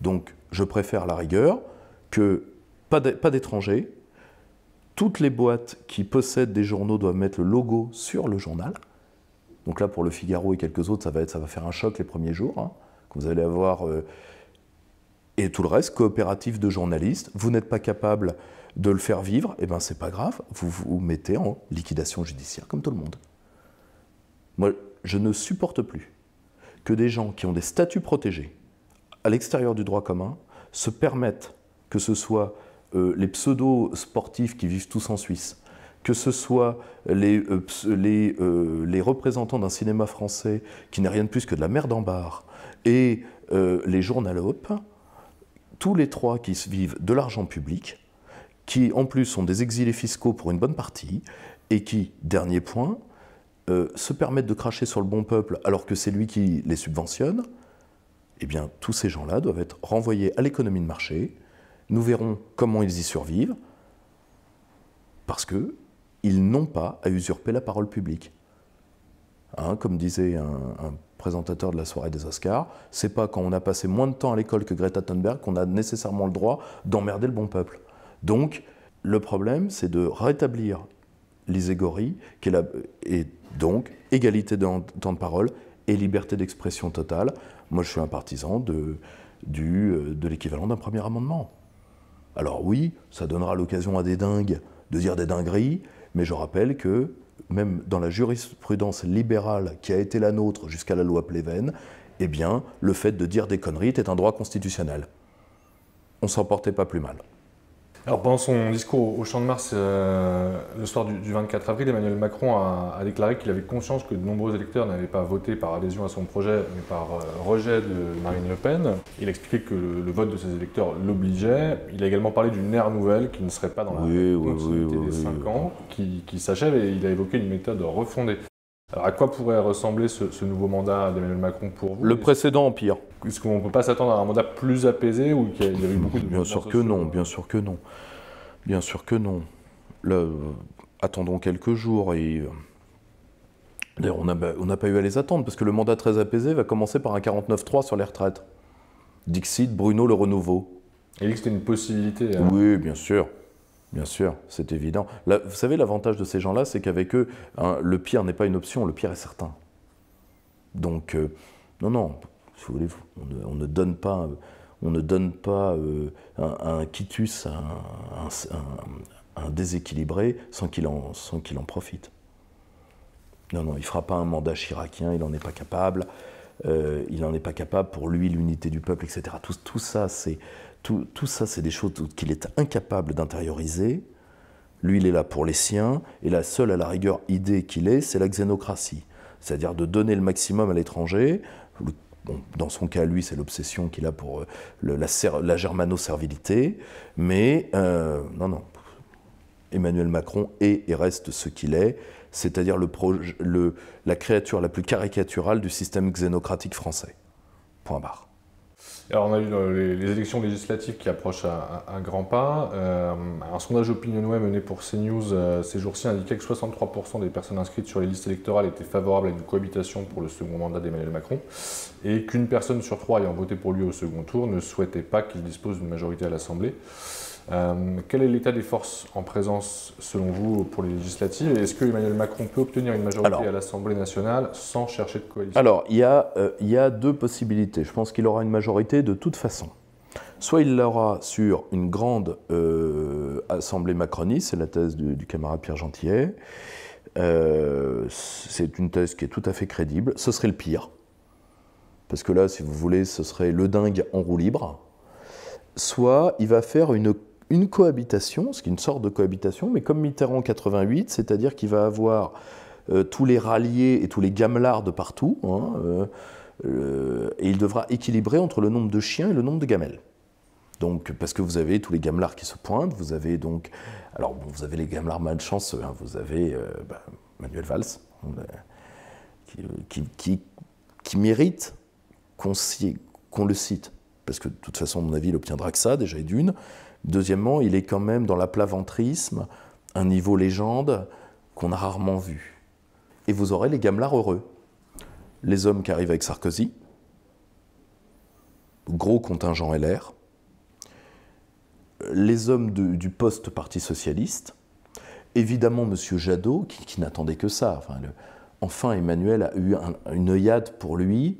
Donc, je préfère la rigueur que pas d'étrangers. Toutes les boîtes qui possèdent des journaux doivent mettre le logo sur le journal. Donc là, pour le Figaro et quelques autres, ça va, être, ça va faire un choc les premiers jours. quand hein. vous allez avoir... Euh, et tout le reste, coopératif de journalistes, vous n'êtes pas capable de le faire vivre, eh ben c'est pas grave, vous vous mettez en liquidation judiciaire comme tout le monde. Moi, je ne supporte plus que des gens qui ont des statuts protégés à l'extérieur du droit commun se permettent, que ce soit euh, les pseudo-sportifs qui vivent tous en Suisse, que ce soit euh, euh, les, représentants d'un cinéma français qui n'est rien de plus que de la merde en barre, et les journalopes, tous les trois qui vivent de l'argent public, qui en plus sont des exilés fiscaux pour une bonne partie, et qui, dernier point, euh, se permettre de cracher sur le bon peuple alors que c'est lui qui les subventionne, eh bien, tous ces gens-là doivent être renvoyés à l'économie de marché. Nous verrons comment ils y survivent, parce que ils n'ont pas à usurper la parole publique. Hein, comme disait un, présentateur de la soirée des Oscars, c'est pas quand on a passé moins de temps à l'école que Greta Thunberg qu'on a nécessairement le droit d'emmerder le bon peuple. Donc, le problème, c'est de rétablir l'iségorie, et donc, égalité de temps de parole et liberté d'expression totale. Moi, je suis un partisan de, euh, de l'équivalent d'un premier amendement. Alors oui, ça donnera l'occasion à des dingues de dire des dingueries, mais je rappelle que même dans la jurisprudence libérale qui a été la nôtre jusqu'à la loi Pleven, eh bien, le fait de dire des conneries était un droit constitutionnel. On s'en portait pas plus mal. Alors pendant son discours au Champ de Mars euh, le soir du, 24 avril, Emmanuel Macron a, a déclaré qu'il avait conscience que de nombreux électeurs n'avaient pas voté par adhésion à son projet, mais par euh, rejet de Marine Le Pen. Il a expliqué que le, vote de ses électeurs l'obligeait. Il a également parlé d'une ère nouvelle qui ne serait pas dans la continuité des 5 ans, qui, qui s'achève, et il a évoqué une méthode refondée à quoi pourrait ressembler ce, nouveau mandat d'Emmanuel Macron pour vous Le précédent empire. Est-ce qu'on ne peut pas s'attendre à un mandat plus apaisé ou qu'il beaucoup de Bien sûr que non, bien sûr que non. Bien sûr que non. attendons quelques jours et. Euh, d'ailleurs, on n'a bah, pas eu à les attendre parce que le mandat très apaisé va commencer par un 49-3 sur les retraites. Dixit, Bruno, le renouveau. dit que c'était une possibilité. Hein. Oui, bien sûr. Bien sûr, c'est évident. vous savez, l'avantage de ces gens-là, c'est qu'avec eux, hein, le pire n'est pas une option, le pire est certain. Donc, euh, non, non, si vous voulez, on ne, donne pas, on ne donne pas euh, un, quitus un, déséquilibré sans qu'il en, en, profite. Non, non, il ne fera pas un mandat chiracien, il n'en est pas capable. Euh, il n'en est pas capable pour lui, l'unité du peuple, etc. Tout, tout ça, c'est tout, ça, c'est des choses qu'il est incapable d'intérioriser. Lui, il est là pour les siens, et la seule, à la rigueur, idée qu'il est, c'est la xénocratie. C'est-à-dire de donner le maximum à l'étranger, dans son cas, lui, c'est l'obsession qu'il a pour euh, la, germano-servilité. Mais euh, non, non. Emmanuel Macron est et reste ce qu'il est, c'est-à-dire la créature la plus caricaturale du système xénocratique français. Point barre. Alors, on a eu euh, les, élections législatives qui approchent à, grands pas. Euh, un sondage OpinionWay mené pour CNews euh, ces jours-ci indiquait que 63% des personnes inscrites sur les listes électorales étaient favorables à une cohabitation pour le second mandat d'Emmanuel Macron et qu'une personne sur trois ayant voté pour lui au second tour ne souhaitait pas qu'il dispose d'une majorité à l'Assemblée. Euh, quel est l'état des forces en présence, selon vous, pour les législatives Est-ce que Emmanuel Macron peut obtenir une majorité à l'Assemblée nationale sans chercher de coalition Alors, il y, a, euh, il deux possibilités. Je pense qu'il aura une majorité de toute façon. Soit il l'aura sur une grande euh, assemblée macroniste, c'est la thèse du, camarade Pierre Gentillet. c'est une thèse qui est tout à fait crédible. Ce serait le pire. Parce que là, si vous voulez, ce serait le dingue en roue libre. Soit il va faire une une cohabitation, ce qui est une sorte de cohabitation, mais comme Mitterrand 88, c'est-à-dire qu'il va avoir euh, tous les ralliés et tous les gamelards de partout, hein, euh, euh, et il devra équilibrer entre le nombre de chiens et le nombre de gamelles. Donc, parce que vous avez tous les gamelards qui se pointent, vous avez donc, alors vous avez les gamelards malchanceux, hein, vous avez bah, Manuel Valls, qui, mérite qu'on le cite, parce que de toute façon, à mon avis, il obtiendra que ça, déjà et d'une, Deuxièmement, il est quand même dans l'aplaventrisme un niveau légende qu'on a rarement vu. Et vous aurez les gamelards heureux. Les hommes qui arrivent avec Sarkozy, gros contingent LR, les hommes du poste parti socialiste, évidemment M. Jadot, qui, n'attendait que ça. Enfin, Emmanuel a eu une œillade pour lui.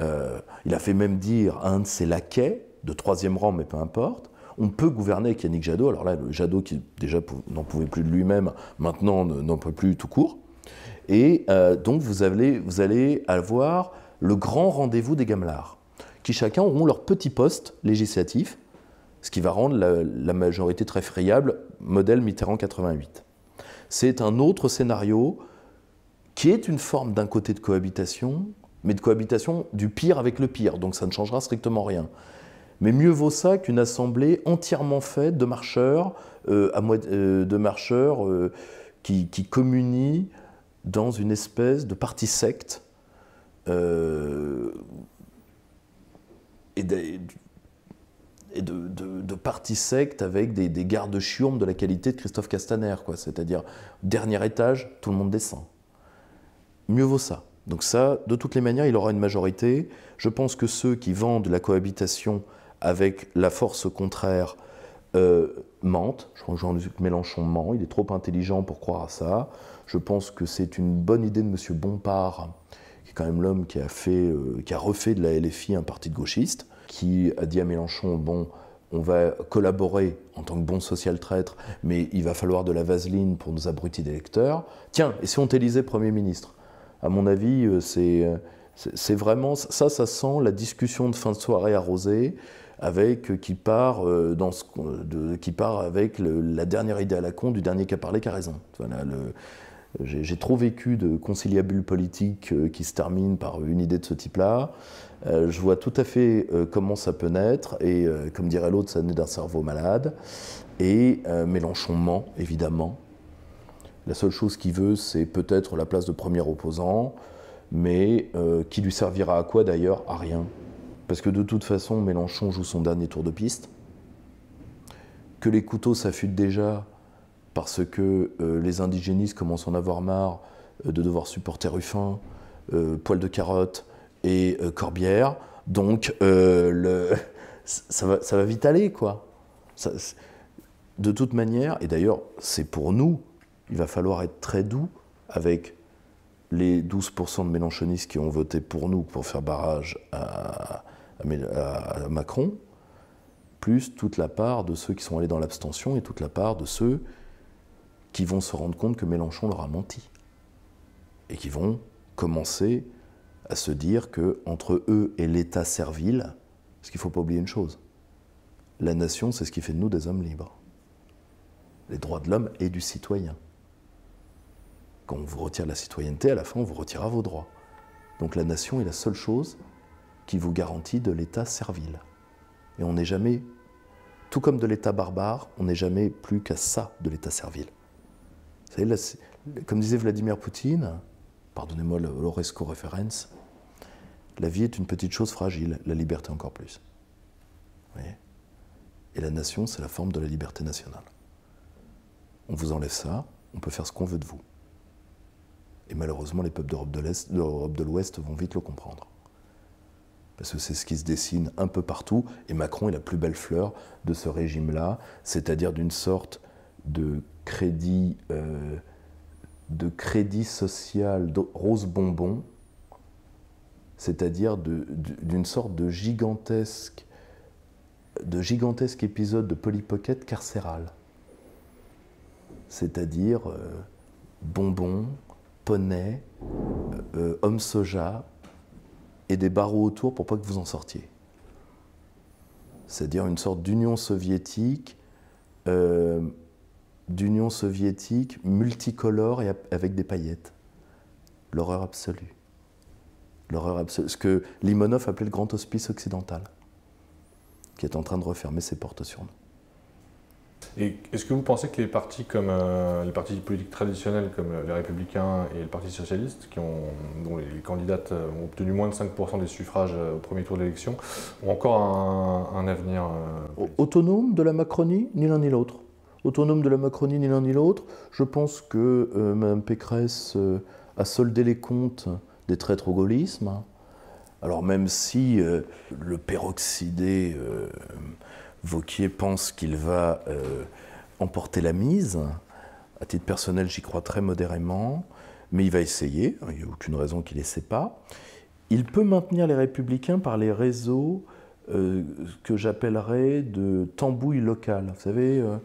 Euh, il a fait même dire à un de ses laquais, de troisième rang, mais peu importe, on peut gouverner avec Yannick Jadot. Alors là, Jadot qui déjà n'en pouvait plus de lui-même, maintenant n'en peut plus tout court. Et euh, donc vous allez, avoir le grand rendez-vous des gamelards, qui chacun auront leur petit poste législatif, ce qui va rendre la, la majorité très friable, modèle Mitterrand 88. C'est un autre scénario qui est une forme d'un côté de cohabitation, mais de cohabitation du pire avec le pire, donc ça ne changera strictement rien. Mais mieux vaut ça qu'une assemblée entièrement faite de marcheurs, euh, euh, de marcheurs euh, qui, communient dans une espèce de parti secte. et de, et de, secte avec des, gardes chiourmes de la qualité de Christophe Castaner, quoi. C'est-à-dire, dernier étage, tout le monde descend. Mieux vaut ça. Donc ça, de toutes les manières, il aura une majorité. Je pense que ceux qui vendent la cohabitation avec la force contraire euh, Je crois que Mélenchon ment, il est trop intelligent pour croire à ça. Je pense que c'est une bonne idée de M. Bompard, qui est quand même l'homme qui, a fait, euh, qui a refait de la LFI un parti de gauchiste, qui a dit à Mélenchon, bon, on va collaborer en tant que bon social traître, mais il va falloir de la vaseline pour nos abrutis d'électeurs. Tiens, et si on t'élisait Premier ministre À mon avis, euh, euh, c'est, c'est vraiment ça, ça sent la discussion de fin de soirée arrosée avec euh, qui part euh, dans ce, qui part avec la dernière idée à la con du dernier qui a parlé qui a raison. Voilà, j'ai trop vécu de conciliabules politiques euh, qui se terminent par une idée de ce type-là. Je vois tout à fait comment ça peut naître, et comme dirait l'autre, ça naît d'un cerveau malade. Et Mélenchon ment, évidemment. La seule chose qu'il veut, c'est peut-être la place de premier opposant, mais qui lui servira à quoi d'ailleurs À rien parce que de toute façon, Mélenchon joue son dernier tour de piste, que les couteaux s'affûtent déjà parce que euh, les indigénistes commencent à en avoir marre euh, de devoir supporter Ruffin, euh, Poil de Carotte et Corbière. Donc, ça, va, vite aller, quoi. de toute manière, et d'ailleurs, c'est pour nous, il va falloir être très doux avec les 12% de Mélenchonistes qui ont voté pour nous pour faire barrage à, à Macron, plus toute la part de ceux qui sont allés dans l'abstention et toute la part de ceux qui vont se rendre compte que Mélenchon leur a menti et qui vont commencer à se dire que entre eux et l'État servile, parce qu'il ne faut pas oublier une chose, la nation, c'est ce qui fait de nous des hommes libres, les droits de l'homme et du citoyen. Quand on vous retire la citoyenneté, à la fin, on vous retirera vos droits. Donc la nation est la seule chose qui vous garantit de l'état servile. Et on n'est jamais, tout comme de l'état barbare, on n'est jamais plus qu'à ça de l'état servile. Vous savez, comme disait Vladimir Poutine, pardonnez-moi l'Oresco reference, la vie est une petite chose fragile, la liberté encore plus. Vous voyez Et la nation, c'est la forme de la liberté nationale. On vous enlève ça, on peut faire ce qu'on veut de vous. Et malheureusement, les peuples d'Europe de d'Europe de l'Ouest vont vite le comprendre parce que c'est ce qui se dessine un peu partout, et Macron est la plus belle fleur de ce régime-là, c'est-à-dire d'une sorte de crédit, euh, social de rose bonbon, c'est-à-dire d'une sorte de gigantesque, épisode de polypocket carcéral, c'est-à-dire euh, bonbon, poney, euh, homme soja, et des barreaux autour pour pas que vous en sortiez. C'est-à-dire une sorte d'union soviétique, euh, d'union soviétique multicolore et avec des paillettes. L'horreur absolue. L'horreur absolue. Ce que Limonov appelait le grand hospice occidental, qui est en train de refermer ses portes sur nous est-ce que vous pensez que les partis comme euh, les partis politiques traditionnels comme euh, les Républicains et le Parti socialiste, dont les candidates euh, ont obtenu moins de 5% des suffrages au premier tour d'élection, l'élection, ont encore un, avenir autonome de la Macronie, ni l'un ni l'autre. Autonome de la Macronie, ni l'un ni l'autre. Je pense que Mme Pécresse a soldé les comptes des traîtres au gaullisme. Alors même si le peroxydé Vauquier pense qu'il va euh, emporter la mise. À titre personnel, j'y crois très modérément, mais il va essayer. Il n'y a aucune raison qu'il essaie. pas. Il peut maintenir les républicains par les réseaux euh, que j'appellerais de tambouille locale. Vous savez, euh,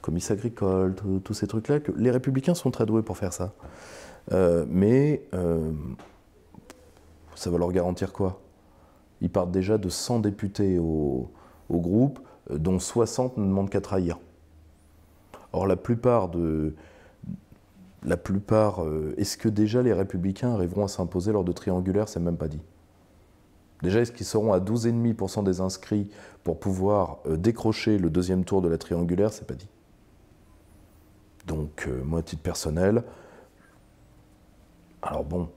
commisses agricoles, tous ces trucs-là. Les républicains sont très doués pour faire ça. Euh, mais ça va leur garantir quoi Ils partent déjà de 100 députés au groupe dont 60 ne demandent qu'à trahir. Or, la plupart de. La plupart. Euh, est-ce que déjà les républicains arriveront à s'imposer lors de triangulaire C'est même pas dit. Déjà, est-ce qu'ils seront à 12,5% des inscrits pour pouvoir euh, décrocher le deuxième tour de la triangulaire C'est pas dit. Donc, euh, moi, à titre personnel, alors bon,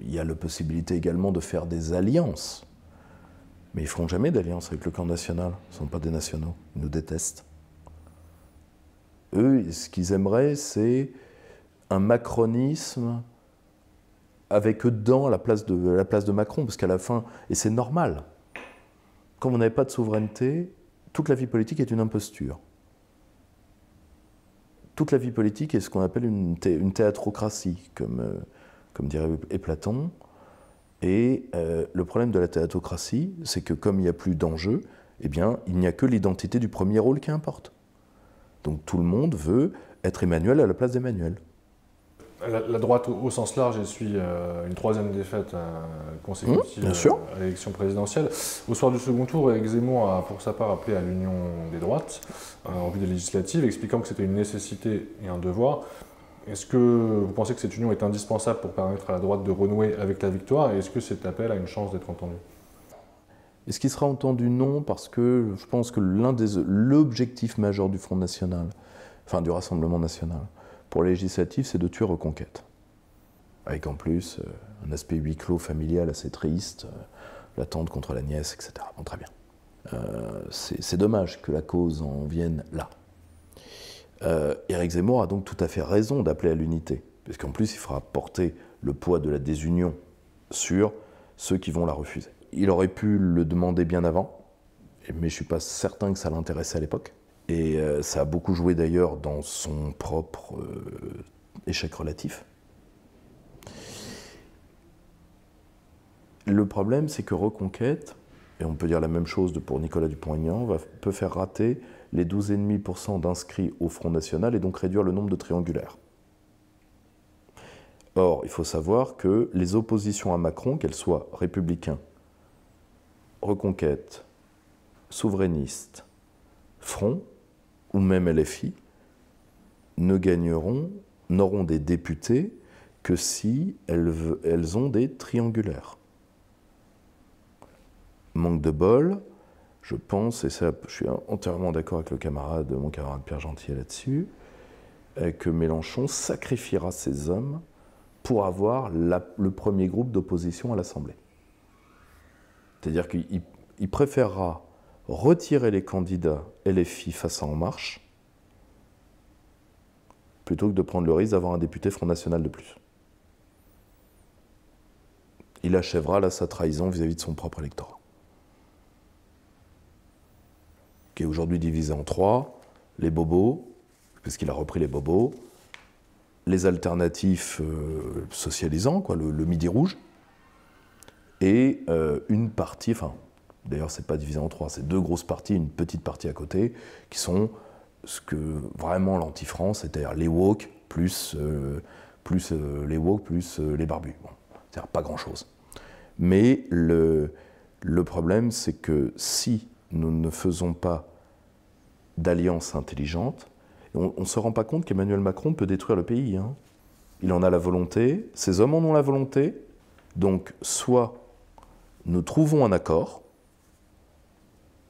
il y a la possibilité également de faire des alliances mais ils feront jamais d'alliance avec le camp national. Ce ne sont pas des nationaux. Ils nous détestent. Eux, ce qu'ils aimeraient, c'est un macronisme avec eux dedans la place de, la place de Macron, parce qu'à la fin, et c'est normal, quand vous n'avez pas de souveraineté, toute la vie politique est une imposture. Toute la vie politique est ce qu'on appelle une, théatrocratie, comme, euh, comme dirait Platon. Et euh, le problème de la théatocratie, c'est que comme il n'y a plus d'enjeu, eh bien, il n'y a que l'identité du premier rôle qui importe. Donc tout le monde veut être Emmanuel à la place d'Emmanuel. La, droite au, sens large essuie suis euh, une troisième défaite euh, consécutive mmh, à l'élection présidentielle. Au soir du second tour, a pour sa part appelé à l'union des droites en vue des législatives, expliquant que c'était une nécessité et un devoir. Est-ce que vous pensez que cette union est indispensable pour permettre à la droite de renouer avec la victoire et est-ce que cet appel a une chance d'être entendu Est-ce qu'il sera entendu Non, parce que je pense que l'un des l'objectif majeur du Front National, enfin du Rassemblement National, pour les législatives, c'est de tuer Reconquête. Avec en plus euh, un aspect huis clos familial assez triste, euh, l'attente contre la nièce, etc. Bon, très bien. Euh, c'est dommage que la cause en vienne là. Eric euh, Éric Zemmour a donc tout à fait raison d'appeler à l'unité, parce qu'en plus, il fera porter le poids de la désunion sur ceux qui vont la refuser. Il aurait pu le demander bien avant, mais je ne suis pas certain que ça l'intéressait à l'époque. Et euh, ça a beaucoup joué d'ailleurs dans son propre euh, échec relatif. Le problème, c'est que Reconquête, et on peut dire la même chose pour Nicolas Dupont-Aignan, peut faire rater les 12,5% d'inscrits au Front National et donc réduire le nombre de triangulaires. Or, il faut savoir que les oppositions à Macron, qu'elles soient républicains, reconquêtes, souverainistes, front ou même LFI, ne gagneront, n'auront des députés que si elles, elles ont des triangulaires. Manque de bol, je pense, et ça, je suis entièrement d'accord avec le camarade, mon camarade Pierre Gentil là-dessus, euh, que Mélenchon sacrifiera ses hommes pour avoir le premier groupe d'opposition à l'Assemblée. C'est-à-dire qu'il préférera retirer les candidats et les filles face à En Marche plutôt que de prendre le risque d'avoir un député Front National de plus. Il achèvera là sa trahison vis à -vis de son propre électorat. qui est aujourd'hui divisé en trois, les bobos, parce qu'il a repris les bobos, les alternatifs euh, socialisants, quoi, le, Midi Rouge, et euh, une partie, enfin, d'ailleurs, c'est pas divisé en trois, c'est deux grosses parties, une petite partie à côté, qui sont ce que vraiment l'anti-France, c'est-à-dire les woke plus, euh, plus les woke plus les barbus. c'est-à-dire pas grand-chose. Mais le, le problème, c'est que si nous ne faisons pas d'alliance intelligente. On ne se rend pas compte qu'Emmanuel Macron peut détruire le pays. Hein. Il en a la volonté, ses hommes en ont la volonté. Donc, soit nous trouvons un accord,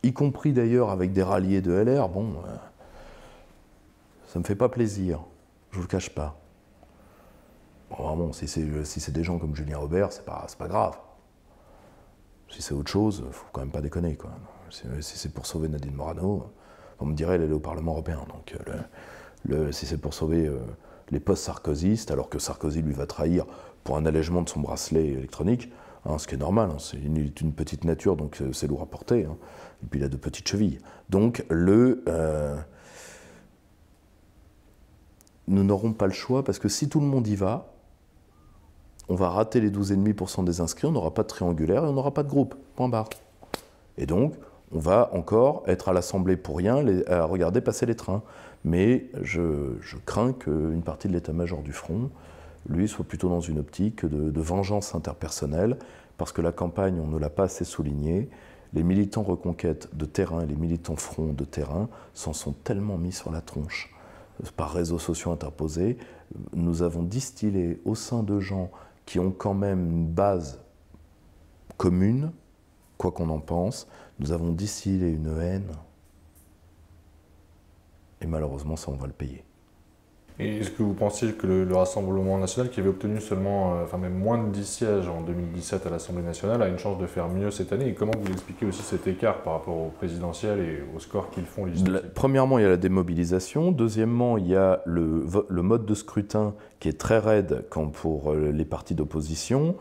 y compris d'ailleurs avec des ralliés de LR, bon, euh, ça ne me fait pas plaisir, je ne vous le cache pas. vraiment, si c'est des gens comme Julien Robert, c'est pas, pas grave. Si c'est autre chose, faut quand même pas déconner. Quoi. si c'est pour sauver Nadine Morano, on me dirait, elle est au Parlement européen. Donc, euh, si c'est pour sauver euh, les postes sarkozystes alors que Sarkozy lui va trahir pour un allègement de son bracelet électronique, hein, ce qui est normal, hein, c'est une, petite nature, donc euh, c'est lourd à porter. Hein. et puis il a de petites chevilles. Donc, le. nous n'aurons pas le choix, parce que si tout le monde y va, on va rater les 12,5% des inscrits, on n'aura pas de triangulaire et on n'aura pas de groupe. Point barre. Et donc, on va encore être à l'Assemblée pour rien, à regarder passer les trains. Mais je, crains qu'une partie de l'état-major du front, lui, soit plutôt dans une optique de, vengeance interpersonnelle, parce que la campagne, on ne l'a pas assez souligné, les militants reconquête de terrain et les militants front de terrain s'en sont tellement mis sur la tronche par réseaux sociaux interposés. Nous avons distillé au sein de gens qui ont quand même une base commune, quoi qu'on en pense, nous avons distillé une haine. Et malheureusement, ça, on va le payer. Et est-ce que vous pensez que le, Rassemblement national, qui avait obtenu seulement, euh, enfin même moins de 10 sièges en 2017 à l'Assemblée nationale, a une chance de faire mieux cette année Et comment vous expliquez aussi cet écart par rapport au présidentiel et au score qu'ils font la, Premièrement, il y a la démobilisation. Deuxièmement, il y a le, mode de scrutin qui est très raide quand pour euh, les partis d'opposition.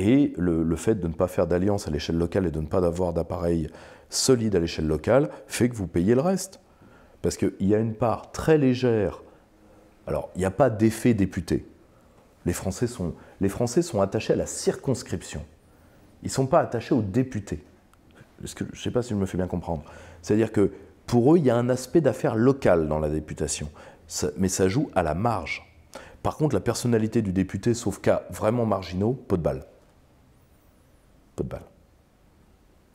Et le, fait de ne pas faire d'alliance à l'échelle locale et de ne pas avoir d'appareil solide à l'échelle locale fait que vous payez le reste. Parce qu'il y a une part très légère. Alors, il n'y a pas d'effet député. Les Français, sont, attachés à la circonscription. Ils ne sont pas attachés aux députés. je ne sais pas si je me fais bien comprendre. C'est-à-dire que pour eux, il y a un aspect d'affaires locales dans la députation. mais ça joue à la marge. Par contre, la personnalité du député, sauf cas vraiment marginaux, pot de balle de balles.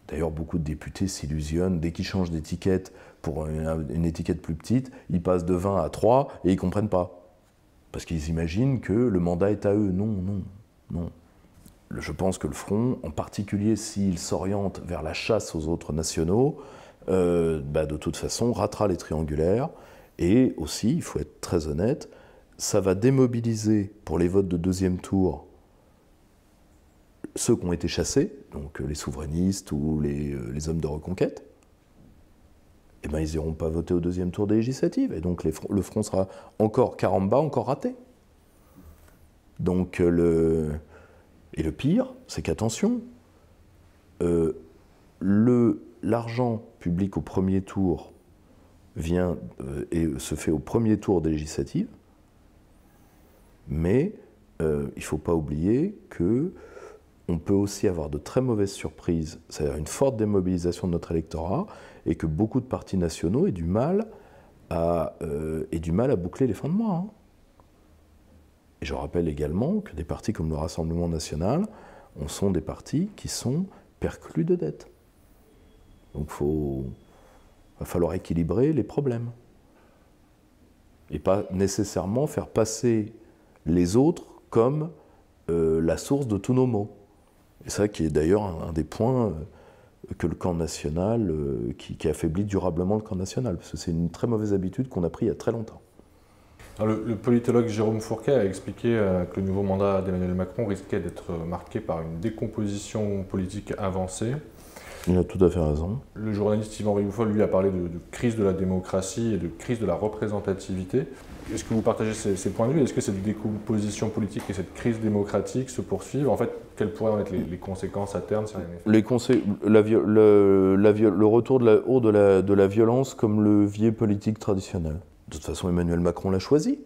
D'ailleurs, beaucoup de députés s'illusionnent. Dès qu'ils changent d'étiquette pour une, étiquette plus petite, ils passent de 20 à 3 et ils ne comprennent pas. Parce qu'ils imaginent que le mandat est à eux. Non, non, non. Je pense que le Front, en particulier s'il s'oriente vers la chasse aux autres nationaux, euh, bah, de toute façon, ratera les triangulaires. Et aussi, il faut être très honnête, ça va démobiliser pour les votes de deuxième tour ceux qui ont été chassés, donc euh, les souverainistes ou euh, les, hommes de reconquête, eh ben, ils n'iront pas voter au deuxième tour des législatives. Et donc le front sera encore caramba, encore raté. Donc euh, le... Et le pire, c'est qu'attention, l'argent public au premier tour vient et se fait au premier tour des législatives, mais il ne faut pas oublier que on peut aussi avoir de très mauvaises surprises, c'est-à-dire une forte démobilisation de notre électorat, et que beaucoup de partis nationaux aient du mal à, euh, boucler les fins de mois. Hein. Et je rappelle également que des partis comme le Rassemblement national, on sont des partis qui sont perclus de dettes. Donc il va falloir équilibrer les problèmes. Et pas nécessairement faire passer les autres comme euh, la source de tous nos maux. Et ça, qui est d'ailleurs un, des points euh, que le camp national, euh, qui, affaiblit durablement le camp national, parce que c'est une très mauvaise habitude qu'on a pris il y a très longtemps. le, politologue Jérôme Fourquet a expliqué euh, que le nouveau mandat d'Emmanuel Macron risquait d'être marqué par une décomposition politique avancée. Il a tout à fait raison. Le journaliste Yvan Rioufol, lui, a parlé de crise de la démocratie et de crise de la représentativité. Est-ce que vous partagez ces, points de vue Est-ce que cette décomposition politique et cette crise démocratique se poursuivent En fait, quelles pourraient être les, conséquences à terme les le, retour de la, violence comme levier politique traditionnel. De toute façon, Emmanuel Macron l'a choisi.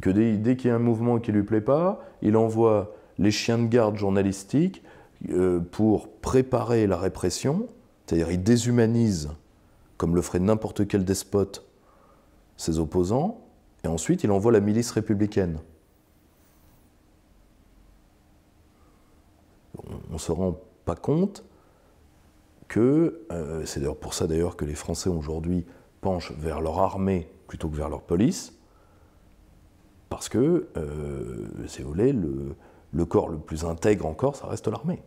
Que dès, qu'il y a un mouvement qui ne lui plaît pas, il envoie les chiens de garde journalistiques euh, pour préparer la répression, c'est-à-dire il déshumanise, comme le ferait n'importe quel despote, ses opposants, et ensuite il envoie la milice républicaine. On ne se rend pas compte que, euh, c'est d'ailleurs pour ça d'ailleurs que les Français aujourd'hui penchent vers leur armée plutôt que vers leur police, parce que, euh, c'est si vous le, corps le plus intègre encore, ça reste l'armée.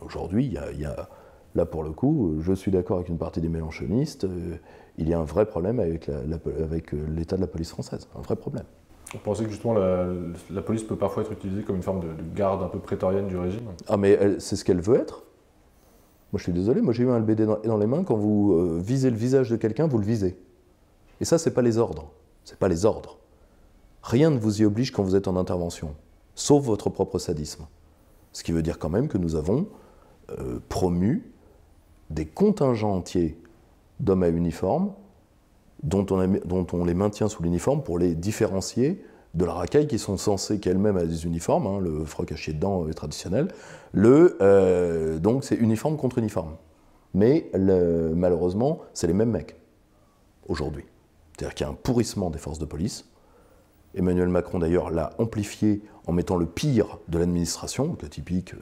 Aujourd'hui, il y, a, là pour le coup, je suis d'accord avec une partie des mélanchonistes, euh, il y a un vrai problème avec euh, l'état de la police française, un vrai problème. Vous pensez que justement la, police peut parfois être utilisée comme une forme de, garde un peu prétorienne du régime Ah mais c'est ce qu'elle veut être. Moi je suis désolé, moi j'ai eu un LBD dans, les mains, quand vous euh, visez le visage de quelqu'un, vous le visez. Et ça, c'est pas les ordres. C'est pas les ordres. Rien ne vous y oblige quand vous êtes en intervention, sauf votre propre sadisme. Ce qui veut dire quand même que nous avons euh, promu des contingents entiers d'hommes à uniforme, dont on, dont on, les maintient sous l'uniforme pour les différencier de la racaille qui sont censées qu'elles-mêmes à des uniformes, hein, le froc à chier dedans est traditionnel, le, euh, donc c'est uniforme contre uniforme. Mais malheureusement, c'est les mêmes mecs aujourd'hui. C'est-à-dire qu'il y a un pourrissement des forces de police. Emmanuel Macron d'ailleurs l'a amplifié en mettant le pire de l'administration, le typique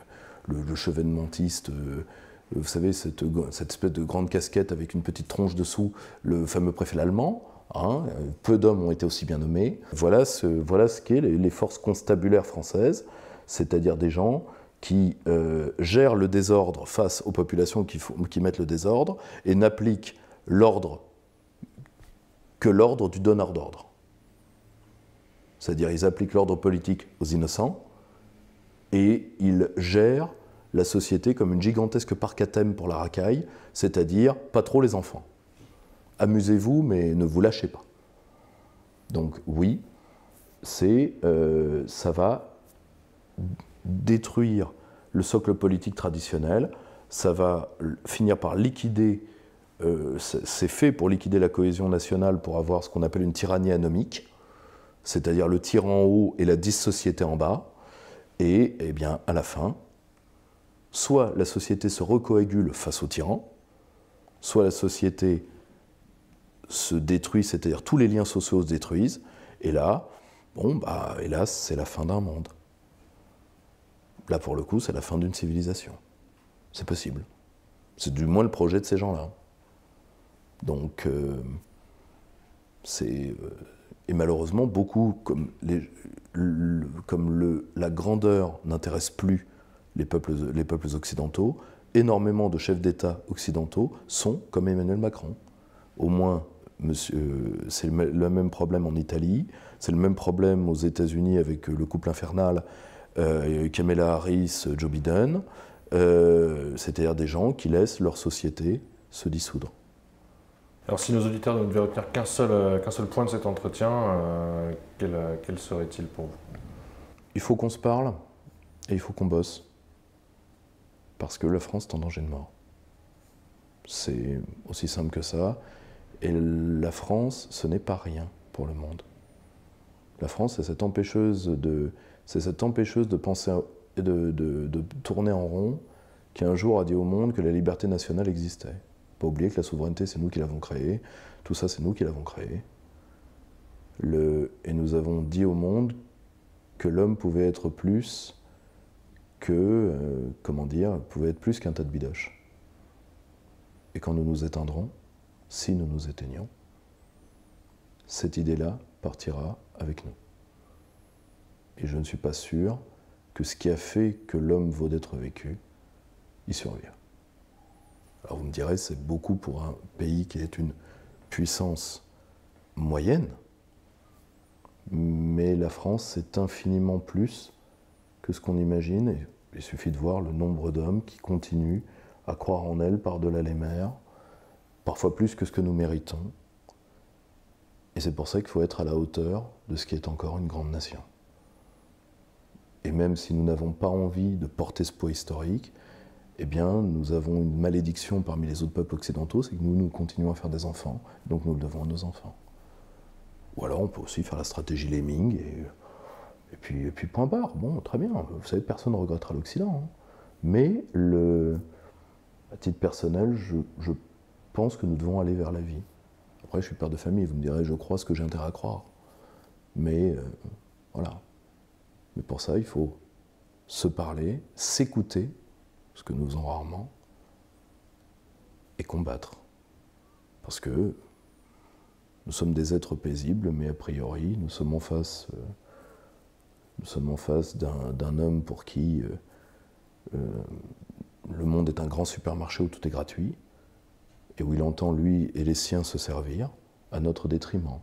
le, le chevènementiste. Euh, vous savez, cette, cette espèce de grande casquette avec une petite tronche dessous, le fameux préfet allemand. Hein, peu d'hommes ont été aussi bien nommés. Voilà ce, voilà ce qu'est les, forces constabulaires françaises, c'est-à-dire des gens qui euh, gèrent le désordre face aux populations qui, qui mettent le désordre et n'appliquent l'ordre que l'ordre du donneur d'ordre. C'est-à-dire ils appliquent l'ordre politique aux innocents et ils gèrent la société comme une gigantesque parc à thème pour la racaille, c'est-à-dire pas trop les enfants. Amusez-vous, mais ne vous lâchez pas. Donc oui, c'est euh, ça va détruire le socle politique traditionnel, ça va finir par liquider, euh, c'est fait pour liquider la cohésion nationale, pour avoir ce qu'on appelle une tyrannie anomique, c'est-à-dire le tir en haut et la dissociété en bas, et eh bien à la fin, soit la société se recoagule face au tyran, soit la société se détruit, c'est-à-dire tous les liens sociaux se détruisent, et là, bon, bah, hélas, c'est la fin d'un monde. Là, pour le coup, c'est la fin d'une civilisation. C'est possible. C'est du moins le projet de ces gens-là. Donc, euh, c'est. Euh, et malheureusement, beaucoup, comme, comme le, la grandeur n'intéresse plus les peuples, les peuples occidentaux, énormément de chefs d'État occidentaux sont comme Emmanuel Macron. Au moins, euh, c'est le même problème en Italie, c'est le même problème aux États-Unis avec euh, le couple infernal euh, Kamala Harris, euh, Joe Biden, c'est-à-dire des gens qui laissent leur société se dissoudre. Alors si nos auditeurs ne devaient retenir qu'un seul, seul point de cet entretien, quel, quel serait-il pour vous Il faut qu'on se parle et il faut qu'on bosse parce que la France est en danger de mort. C'est aussi simple que ça. Et la France, ce n'est pas rien pour le monde. La France, c'est cette empêcheuse de, c'est cette empêcheuse de penser, de, de, de, tourner en rond, qui un jour a dit au monde que la liberté nationale existait. Pas oublier que la souveraineté, c'est nous qui l'avons créée. Tout ça, c'est nous qui l'avons créée. Le, et nous avons dit au monde que l'homme pouvait être plus que, euh, comment dire, pouvait être plus qu'un tas de bidoches. Et quand nous nous éteindrons, si nous nous éteignons, cette idée-là partira avec nous. Et je ne suis pas sûr que ce qui a fait que l'homme vaut d'être vécu, y survient. Alors vous me direz, c'est beaucoup pour un pays qui est une puissance moyenne, mais la France, est infiniment plus que ce qu'on imagine. Et il suffit de voir le nombre d'hommes qui continuent à croire en elle par-delà les mers, parfois plus que ce que nous méritons. Et c'est pour ça qu'il faut être à la hauteur de ce qui est encore une grande nation. Et même si nous n'avons pas envie de porter ce poids historique, eh bien, nous avons une malédiction parmi les autres peuples occidentaux, c'est que nous, nous continuons à faire des enfants, donc nous le devons à nos enfants. Ou alors, on peut aussi faire la stratégie Lemming et et puis, point barre, bon, très bien, vous savez, personne ne regrettera l'Occident. Hein. Mais le, à titre personnel, je, pense que nous devons aller vers la vie. Après, je suis père de famille, vous me direz, je crois ce que j'ai intérêt à croire. Mais euh, voilà. Mais pour ça, il faut se parler, s'écouter, ce que nous faisons rarement, et combattre. Parce que nous sommes des êtres paisibles, mais a priori, nous sommes en face. Euh, nous sommes en face d'un homme pour qui euh, euh, le monde est un grand supermarché où tout est gratuit, et où il entend lui et les siens se servir à notre détriment.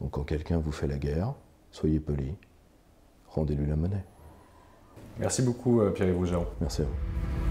Donc quand quelqu'un vous fait la guerre, soyez poli, rendez-lui la monnaie. Merci beaucoup euh, Pierre-Yves Merci vous.